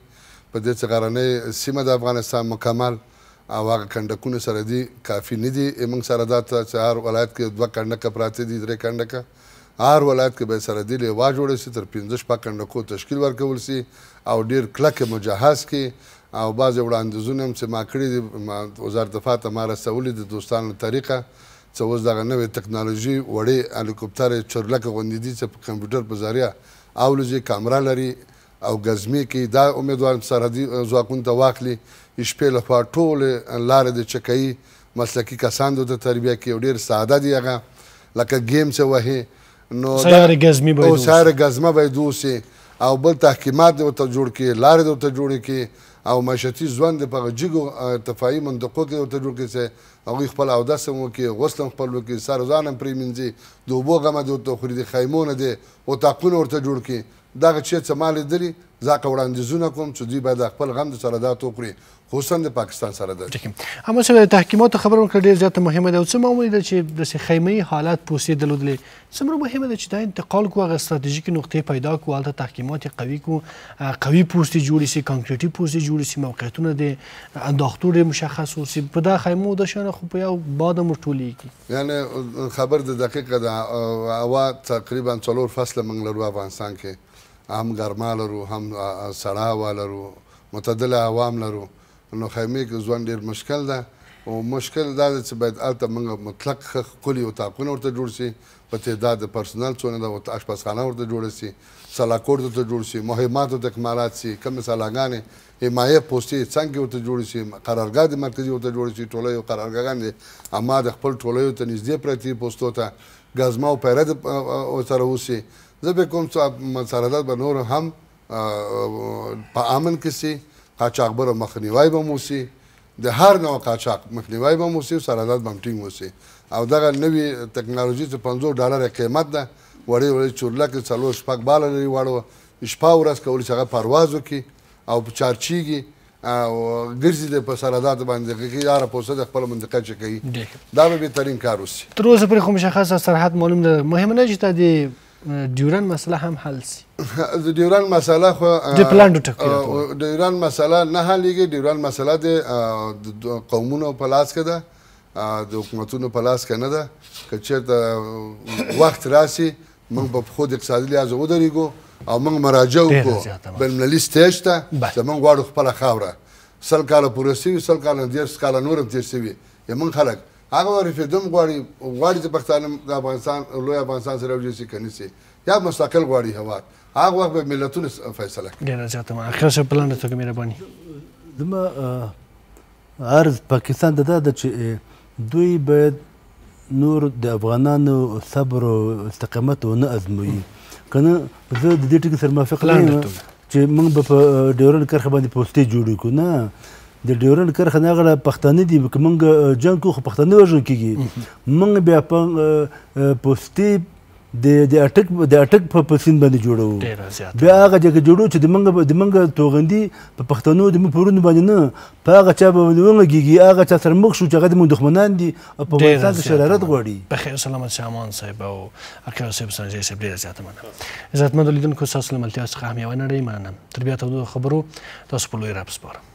په دې څنګه سیمه د افغانستان مکمل او هغه کندکونه سره دي کافی نه دي موږ سره دا چې هر ولایت کې دوه کندکه پراته دي درې کندکه هر ولایت کې به سره دي لیوا جوړه سي تر پنځه شپه کندکو تشکیل ورکول سي او ډیر کلک مجهز کې او بعض وړاندیزونه هم چې ما کړي دي وزارت دفاع ته ما رسولي د دوستانو طریقه څه اوس دغه نوې ټکنالوژي وړې هلیکوپټرې چورلکه غوندې دي چې په کمپیوټر په ذریعه اولوزي کامرا لري او ګزمې کې دا امیدوارم سرحدي ځواکونو ته واخلي شپې لخوا ټولې لارې د چکایي مسلکي کسانو ته تربیه کوي ډېر ساده دي هغه لکه ګیم څه وهي نو سیارې ګزمې باید او سیارې ګزمه باید اوسي او بل تحکیمات ورته جوړ کړي لارې ورته جوړې کړي او معاشتي ژوند په جګو تفاهمي منطقو کې ورته جوړ کړي چې هغوی خپل اودس هم وکړي غسل هم خپل وکړي سر ځان هم پرې مینځي د اوبو غمه د ورته خوري د خیمونه د اتاقونه ورته جوړ کړي دغه چې څه ما لیدلي ځکه وړاندیزونه کوم چې دوی باید خپل غم د سردات وکړي خصوصا د پاکستان سره ده هم اوس د تحکیماتو خبره وکړه ډېر زیاته مهمه ده او څه معمول ده چې داسې خیمه حالات پوسېدل دلې څومره مهمه ده چې دا انتقال کو هغه ستراتیژیکې نقطې پیدا کو هلته تحکیمات قوي کو قوي پوستې جوړې سي کانکریټي پوستې جوړې سي موقعیتونه د انداختو ډېر مشخص اوسي په دا خیمو د شنه خو په یو باد مو ټولېږي یعنی خبر د دقیقه د هوا تقریبا څلور فصله منګلرو افغانستان کې هم ګرما لرو هم سړه هوا لرو متدله عوام لرو نو خیمې کې ځوان ډېر مشکل ده او مشکل دا ده چې باید هلته موږ مطلق ښه ښکلي اتاقونه ورته جوړ شي په تعداد د پرسنل څونه ده اشپزخانه ورته جوړه شي سلاکور ته جوړ شي مهماتو ته اکمالات شي کمې سالاګانې حمایه پوسټې څنګه ورته جوړې شي قرارګاه د مرکزي ورته جوړې شي ټولیو قرارګاګان دي اما د خپل ټولیو ته نږدې پرتې پوستو ته ګازما او پیره سره اوسي زه به کوم څه مساردات به نور هم په امن کې سي قاچاقبر مخنیوي به مو سي د هر نوع قاچاق مخنیوي به مو سي سرادات به ټینګ مو سي او دغه نوې ټکنالوژي چې 50 ډالر قیمت ده وړې وړې چورلکه څلور شپږ بال لري واړو شپه ورځ کول چې هغه پروازو کې او په چارچیږي او ګرځي د په سرادات باندې کې یاره پوسه د خپل منطقه چې کوي دا به بهترین کار وسی تر اوسه پر خو مشخصه سرحد معلوم ده مهم نه چې ته ډیورن مسله هم حل شي د ډیورن مسله خو د پلان ټکو د ډیورن مسله نه حلېږي ډیورن مسله د قومونو په لاس کې ده د حکومتونو په لاس کې نه ده که چېرته وخت راسي موږ به خود اقتصادي لحاظ ودرېږو او موږ مراجعه وکړو بینالمللي سټیج ته چې موږ غواړو خپله خاوره سل کاله پوره سوي سل کاله دېرش کاله نور هم تېر سوي زموږ خلک هغه ریفیدم غواړي غواړي چې پښتون د افغانستان لوی افغانستان سره وجوسي کني سي یا مستقل غواړي هواد هغه وخت به ملتونه فیصله کوي ډیر زیاته ما اخر څه پلان ته کومه ربانی دما عرض پاکستان د دا چې دوی باید نور د افغانانو صبر او استقامت نه ازموي کنه زه د دې ټکي سره موافق نه چې موږ په ډیورن کرخه باندې پوسټي جوړ کړو نه د ډیورن کرخه نه غره پښتانه دي که مونږ جنگ خو پښتانه وژل کیږي مونږ بیا په پوستي د د اټک د اټک په پسین باندې جوړو بیا هغه چې جوړو چې د منګ د منګ توغندي په پښتنو د پرونو باندې نه په هغه چا باندې ونګيږي هغه چا سره مخ شو چې هغه د دښمنان دي په وایساس شرارت غوړي په خیر سلامت شامان صاحب او اکیو صاحب سره یې ډیر زیات مننه عزت مند لیدونکو تاسو له ملتیا څخه هم یو نړۍ مننه تربیه او خبرو تاسو په لوی رب سپارم